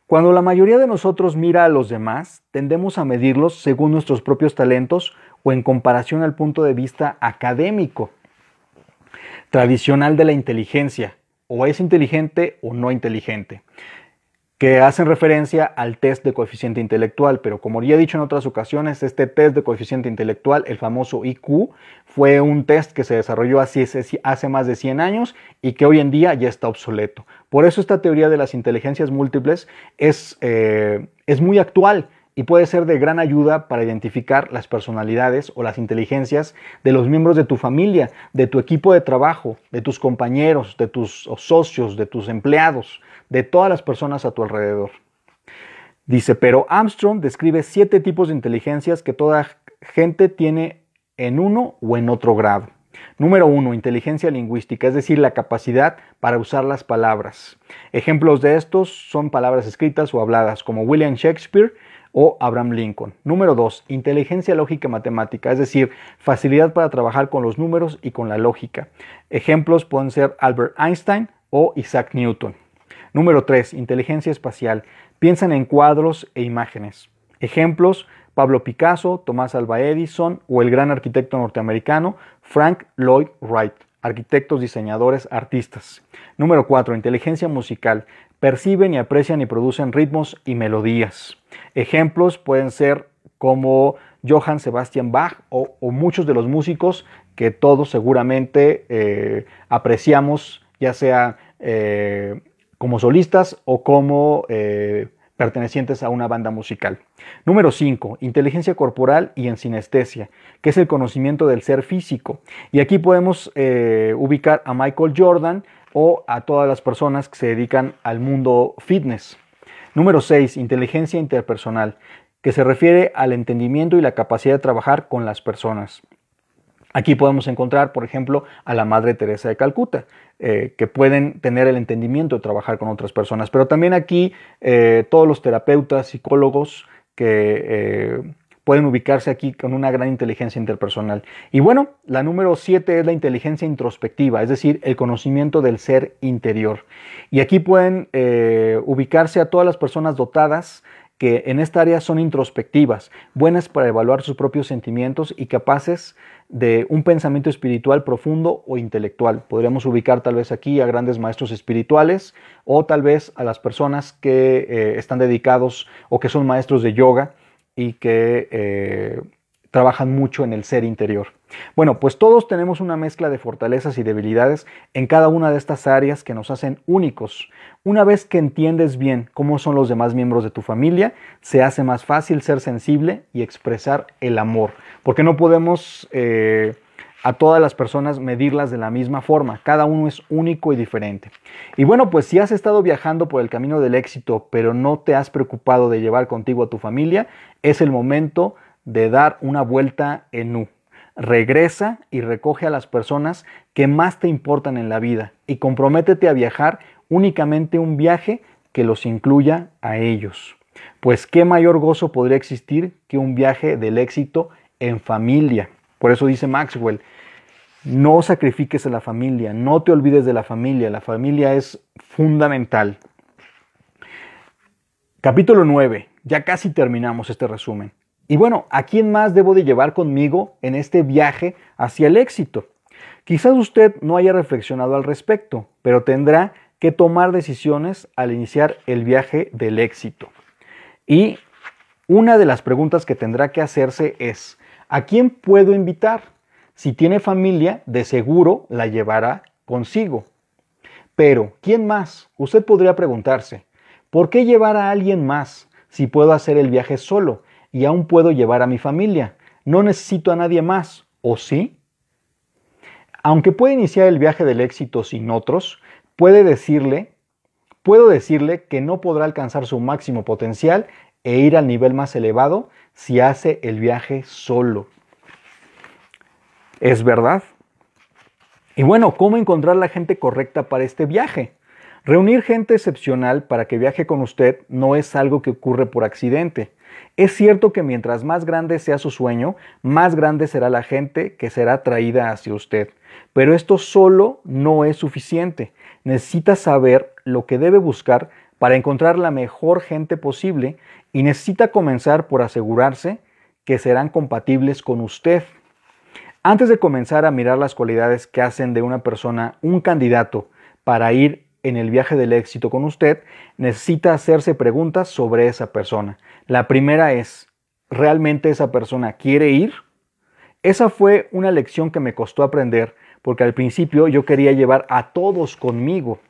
Cuando la mayoría de nosotros mira a los demás, tendemos a medirlos según nuestros propios talentos o en comparación al punto de vista académico, tradicional de la inteligencia, o es inteligente o no inteligente que hacen referencia al test de coeficiente intelectual, pero como ya he dicho en otras ocasiones, este test de coeficiente intelectual, el famoso IQ, fue un test que se desarrolló hace más de 100 años y que hoy en día ya está obsoleto. Por eso esta teoría de las inteligencias múltiples es, eh, es muy actual y puede ser de gran ayuda para identificar las personalidades o las inteligencias de los miembros de tu familia, de tu equipo de trabajo, de tus compañeros, de tus socios, de tus empleados de todas las personas a tu alrededor. Dice, pero Armstrong describe siete tipos de inteligencias que toda gente tiene en uno o en otro grado. Número uno, Inteligencia lingüística, es decir, la capacidad para usar las palabras. Ejemplos de estos son palabras escritas o habladas, como William Shakespeare o Abraham Lincoln. Número dos, Inteligencia lógica matemática, es decir, facilidad para trabajar con los números y con la lógica. Ejemplos pueden ser Albert Einstein o Isaac Newton. Número 3. Inteligencia espacial. Piensan en cuadros e imágenes. Ejemplos, Pablo Picasso, Tomás Alba Edison o el gran arquitecto norteamericano Frank Lloyd Wright. Arquitectos, diseñadores, artistas. Número 4. Inteligencia musical. Perciben y aprecian y producen ritmos y melodías. Ejemplos pueden ser como Johann Sebastian Bach o, muchos de los músicos que todos seguramente eh, apreciamos, ya sea eh, como solistas o como eh, pertenecientes a una banda musical. Número 5. Inteligencia corporal y en sinestesia, que es el conocimiento del ser físico. Y aquí podemos eh, ubicar a Michael Jordan o a todas las personas que se dedican al mundo fitness. Número 6. Inteligencia interpersonal, que se refiere al entendimiento y la capacidad de trabajar con las personas. Aquí podemos encontrar, por ejemplo, a la Madre Teresa de Calcuta, eh, que pueden tener el entendimiento de trabajar con otras personas, pero también aquí eh, todos los terapeutas, psicólogos que eh, pueden ubicarse aquí con una gran inteligencia interpersonal. Y bueno, la número 7 es la inteligencia introspectiva, es decir, el conocimiento del ser interior. Y aquí pueden ubicarse a todas las personas dotadas que en esta área son introspectivas, buenas para evaluar sus propios sentimientos y capaces de un pensamiento espiritual profundo o intelectual. Podríamos ubicar tal vez aquí a grandes maestros espirituales o tal vez a las personas que eh, están dedicados o que son maestros de yoga y que eh, trabajan mucho en el ser interior. Bueno, pues todos tenemos una mezcla de fortalezas y debilidades en cada una de estas áreas que nos hacen únicos. Una vez que entiendes bien cómo son los demás miembros de tu familia, se hace más fácil ser sensible y expresar el amor, porque no podemos eh, a todas las personas medirlas de la misma forma, cada uno es único y diferente. Y bueno, pues si has estado viajando por el camino del éxito, pero no te has preocupado de llevar contigo a tu familia, es el momento de dar una vuelta en U Regresa y recoge a las personas que más te importan en la vida y comprométete a viajar únicamente un viaje que los incluya a ellos. Pues qué mayor gozo podría existir que un viaje del éxito en familia. Por eso dice Maxwell, no sacrifiques a la familia, no te olvides de la familia, la familia es fundamental. Capítulo 9, ya casi terminamos este resumen. Y bueno, ¿a quién más debo de llevar conmigo en este viaje hacia el éxito? Quizás usted no haya reflexionado al respecto, pero tendrá que tomar decisiones al iniciar el viaje del éxito. Y una de las preguntas que tendrá que hacerse es, ¿a quién puedo invitar? Si tiene familia, de seguro la llevará consigo. Pero, ¿quién más? Usted podría preguntarse, ¿por qué llevar a alguien más si puedo hacer el viaje solo? y aún puedo llevar a mi familia. No necesito a nadie más, ¿o sí? Aunque puede iniciar el viaje del éxito sin otros, puede decirle, puedo decirle que no podrá alcanzar su máximo potencial e ir al nivel más elevado si hace el viaje solo. ¿Es verdad? Y bueno, ¿cómo encontrar la gente correcta para este viaje? Reunir gente excepcional para que viaje con usted no es algo que ocurre por accidente. Es cierto que mientras más grande sea su sueño, más grande será la gente que será atraída hacia usted. Pero esto solo no es suficiente. Necesita saber lo que debe buscar para encontrar la mejor gente posible y necesita comenzar por asegurarse que serán compatibles con usted. Antes de comenzar a mirar las cualidades que hacen de una persona un candidato para ir en el viaje del éxito con usted, necesita hacerse preguntas sobre esa persona. La primera es, ¿realmente esa persona quiere ir? Esa fue una lección que me costó aprender porque al principio yo quería llevar a todos conmigo.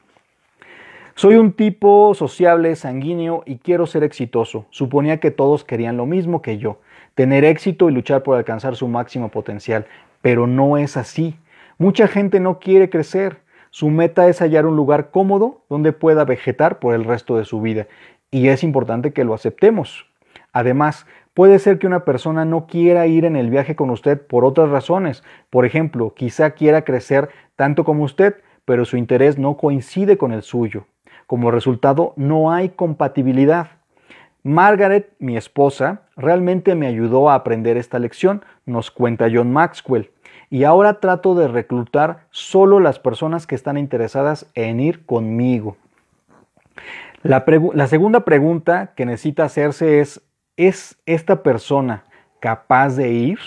Soy un tipo sociable, sanguíneo y quiero ser exitoso. Suponía que todos querían lo mismo que yo, tener éxito y luchar por alcanzar su máximo potencial, pero no es así. Mucha gente no quiere crecer, su meta es hallar un lugar cómodo donde pueda vegetar por el resto de su vida y es importante que lo aceptemos. Además, puede ser que una persona no quiera ir en el viaje con usted por otras razones. Por ejemplo, quizá quiera crecer tanto como usted, pero su interés no coincide con el suyo. Como resultado, no hay compatibilidad. Margaret, mi esposa, realmente me ayudó a aprender esta lección, nos cuenta John Maxwell y ahora trato de reclutar solo las personas que están interesadas en ir conmigo. La, segunda pregunta que necesita hacerse es, ¿es esta persona capaz de ir?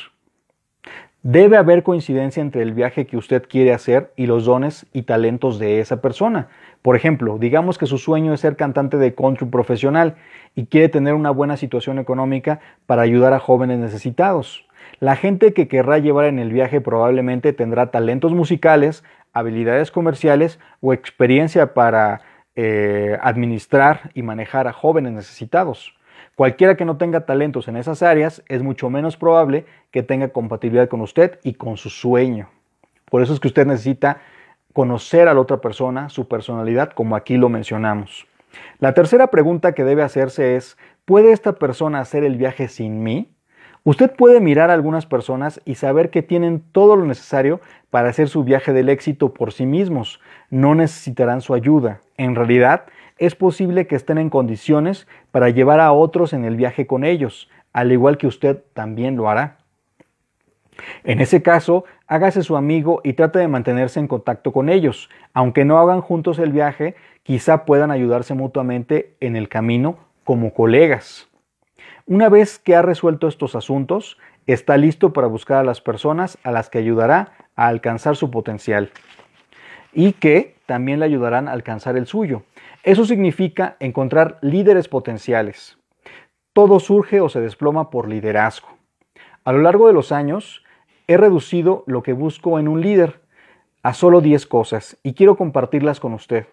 Debe haber coincidencia entre el viaje que usted quiere hacer y los dones y talentos de esa persona. Por ejemplo, digamos que su sueño es ser cantante de country profesional y quiere tener una buena situación económica para ayudar a jóvenes necesitados. La gente que querrá llevar en el viaje probablemente tendrá talentos musicales, habilidades comerciales o experiencia para eh, administrar y manejar a jóvenes necesitados. Cualquiera que no tenga talentos en esas áreas es mucho menos probable que tenga compatibilidad con usted y con su sueño. Por eso es que usted necesita conocer a la otra persona, su personalidad, como aquí lo mencionamos. La tercera pregunta que debe hacerse es, ¿puede esta persona hacer el viaje sin mí? Usted puede mirar a algunas personas y saber que tienen todo lo necesario para hacer su viaje del éxito por sí mismos. No necesitarán su ayuda. En realidad, es posible que estén en condiciones para llevar a otros en el viaje con ellos, al igual que usted también lo hará. En ese caso, hágase su amigo y trate de mantenerse en contacto con ellos. Aunque no hagan juntos el viaje, quizá puedan ayudarse mutuamente en el camino como colegas. Una vez que ha resuelto estos asuntos, está listo para buscar a las personas a las que ayudará a alcanzar su potencial y que también le ayudarán a alcanzar el suyo. Eso significa encontrar líderes potenciales. Todo surge o se desploma por liderazgo. A lo largo de los años, he reducido lo que busco en un líder a solo 10 cosas y quiero compartirlas con usted.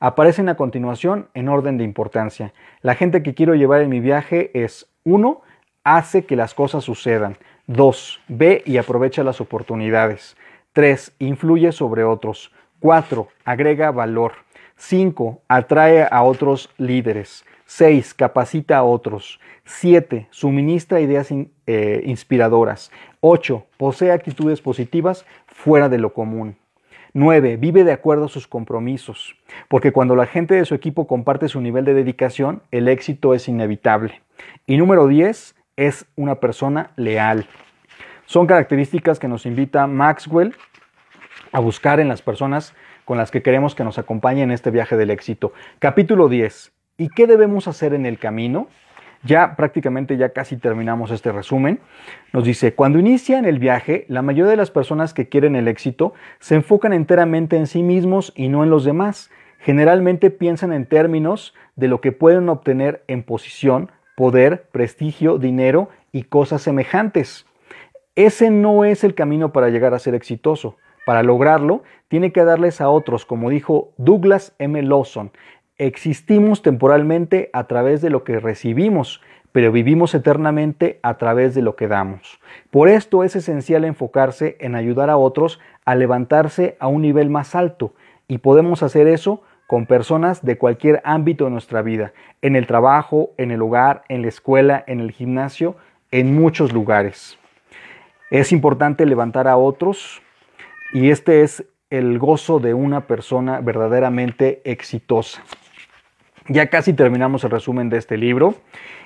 Aparecen a continuación en orden de importancia. La gente que quiero llevar en mi viaje es 1. hace que las cosas sucedan. 2. ve y aprovecha las oportunidades. 3. influye sobre otros. 4. agrega valor. 5. atrae a otros líderes. 6. Capacita a otros. 7. Suministra ideas eh, inspiradoras. 8. Posee actitudes positivas fuera de lo común. 9. Vive de acuerdo a sus compromisos, porque cuando la gente de su equipo comparte su nivel de dedicación, el éxito es inevitable. Y número 10. Es una persona leal. Son características que nos invita Maxwell a buscar en las personas con las que queremos que nos acompañen en este viaje del éxito. Capítulo 10. ¿Y qué debemos hacer en el camino? Ya prácticamente ya casi terminamos este resumen. Nos dice, cuando inician el viaje, la mayoría de las personas que quieren el éxito se enfocan enteramente en sí mismos y no en los demás. Generalmente piensan en términos de lo que pueden obtener en posición, poder, prestigio, dinero y cosas semejantes. Ese no es el camino para llegar a ser exitoso. Para lograrlo, tiene que darles a otros, como dijo Douglas M. Lawson. Existimos temporalmente a través de lo que recibimos, pero vivimos eternamente a través de lo que damos. Por esto es esencial enfocarse en ayudar a otros a levantarse a un nivel más alto y podemos hacer eso con personas de cualquier ámbito de nuestra vida, en el trabajo, en el hogar, en la escuela, en el gimnasio, en muchos lugares. Es importante levantar a otros y este es el gozo de una persona verdaderamente exitosa. Ya casi terminamos el resumen de este libro.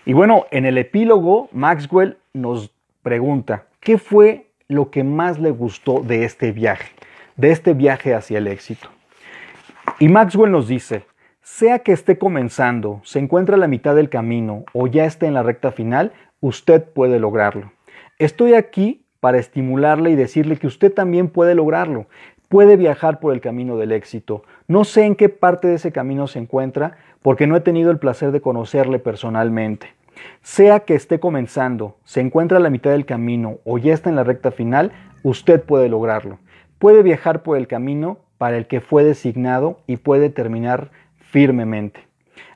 Y bueno, en el epílogo, Maxwell nos pregunta, ¿qué fue lo que más le gustó de este viaje? De este viaje hacia el éxito. Y Maxwell nos dice, sea que esté comenzando, se encuentra a la mitad del camino o ya esté en la recta final, usted puede lograrlo. Estoy aquí para estimularle y decirle que usted también puede lograrlo puede viajar por el camino del éxito. No sé en qué parte de ese camino se encuentra porque no he tenido el placer de conocerle personalmente. Sea que esté comenzando, se encuentra a la mitad del camino o ya está en la recta final, usted puede lograrlo. Puede viajar por el camino para el que fue designado y puede terminar firmemente.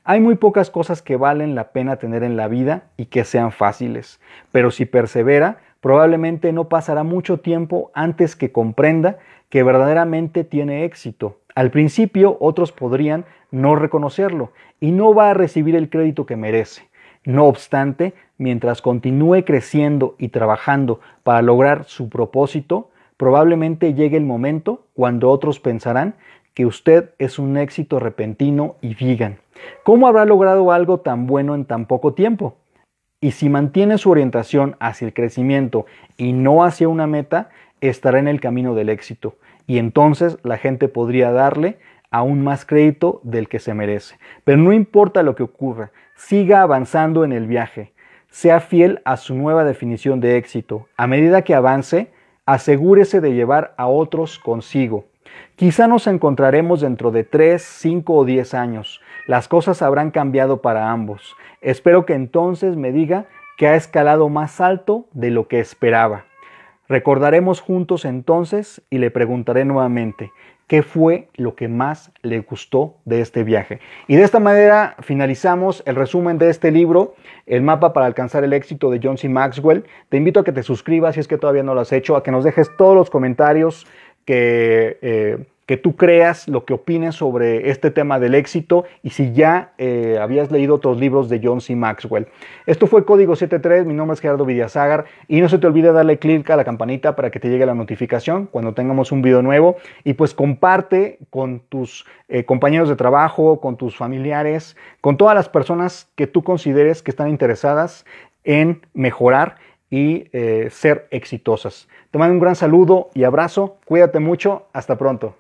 Hay muy pocas cosas que valen la pena tener en la vida y que sean fáciles, pero si persevera, probablemente no pasará mucho tiempo antes que comprenda que verdaderamente tiene éxito. Al principio otros podrían no reconocerlo y no va a recibir el crédito que merece. No obstante, mientras continúe creciendo y trabajando para lograr su propósito, probablemente llegue el momento cuando otros pensarán que usted es un éxito repentino y digan, ¿cómo habrá logrado algo tan bueno en tan poco tiempo? Y si mantiene su orientación hacia el crecimiento y no hacia una meta, estará en el camino del éxito y entonces la gente podría darle aún más crédito del que se merece. Pero no importa lo que ocurra, siga avanzando en el viaje, sea fiel a su nueva definición de éxito. A medida que avance, asegúrese de llevar a otros consigo. Quizá nos encontraremos dentro de 3, 5 o 10 años. Las cosas habrán cambiado para ambos. Espero que entonces me diga que ha escalado más alto de lo que esperaba. Recordaremos juntos entonces y le preguntaré nuevamente qué fue lo que más le gustó de este viaje. Y de esta manera finalizamos el resumen de este libro, El mapa para alcanzar el éxito de John C. Maxwell. Te invito a que te suscribas si es que todavía no lo has hecho, a que nos dejes todos los comentarios que... Eh, que tú creas, lo que opines sobre este tema del éxito y si ya eh, habías leído otros libros de John C. Maxwell. Esto fue Código 73, mi nombre es Gerardo Vidiazagar y no se te olvide darle clic a la campanita para que te llegue la notificación cuando tengamos un video nuevo y pues comparte con tus eh, compañeros de trabajo, con tus familiares, con todas las personas que tú consideres que están interesadas en mejorar y eh, ser exitosas. Te mando un gran saludo y abrazo, cuídate mucho, hasta pronto.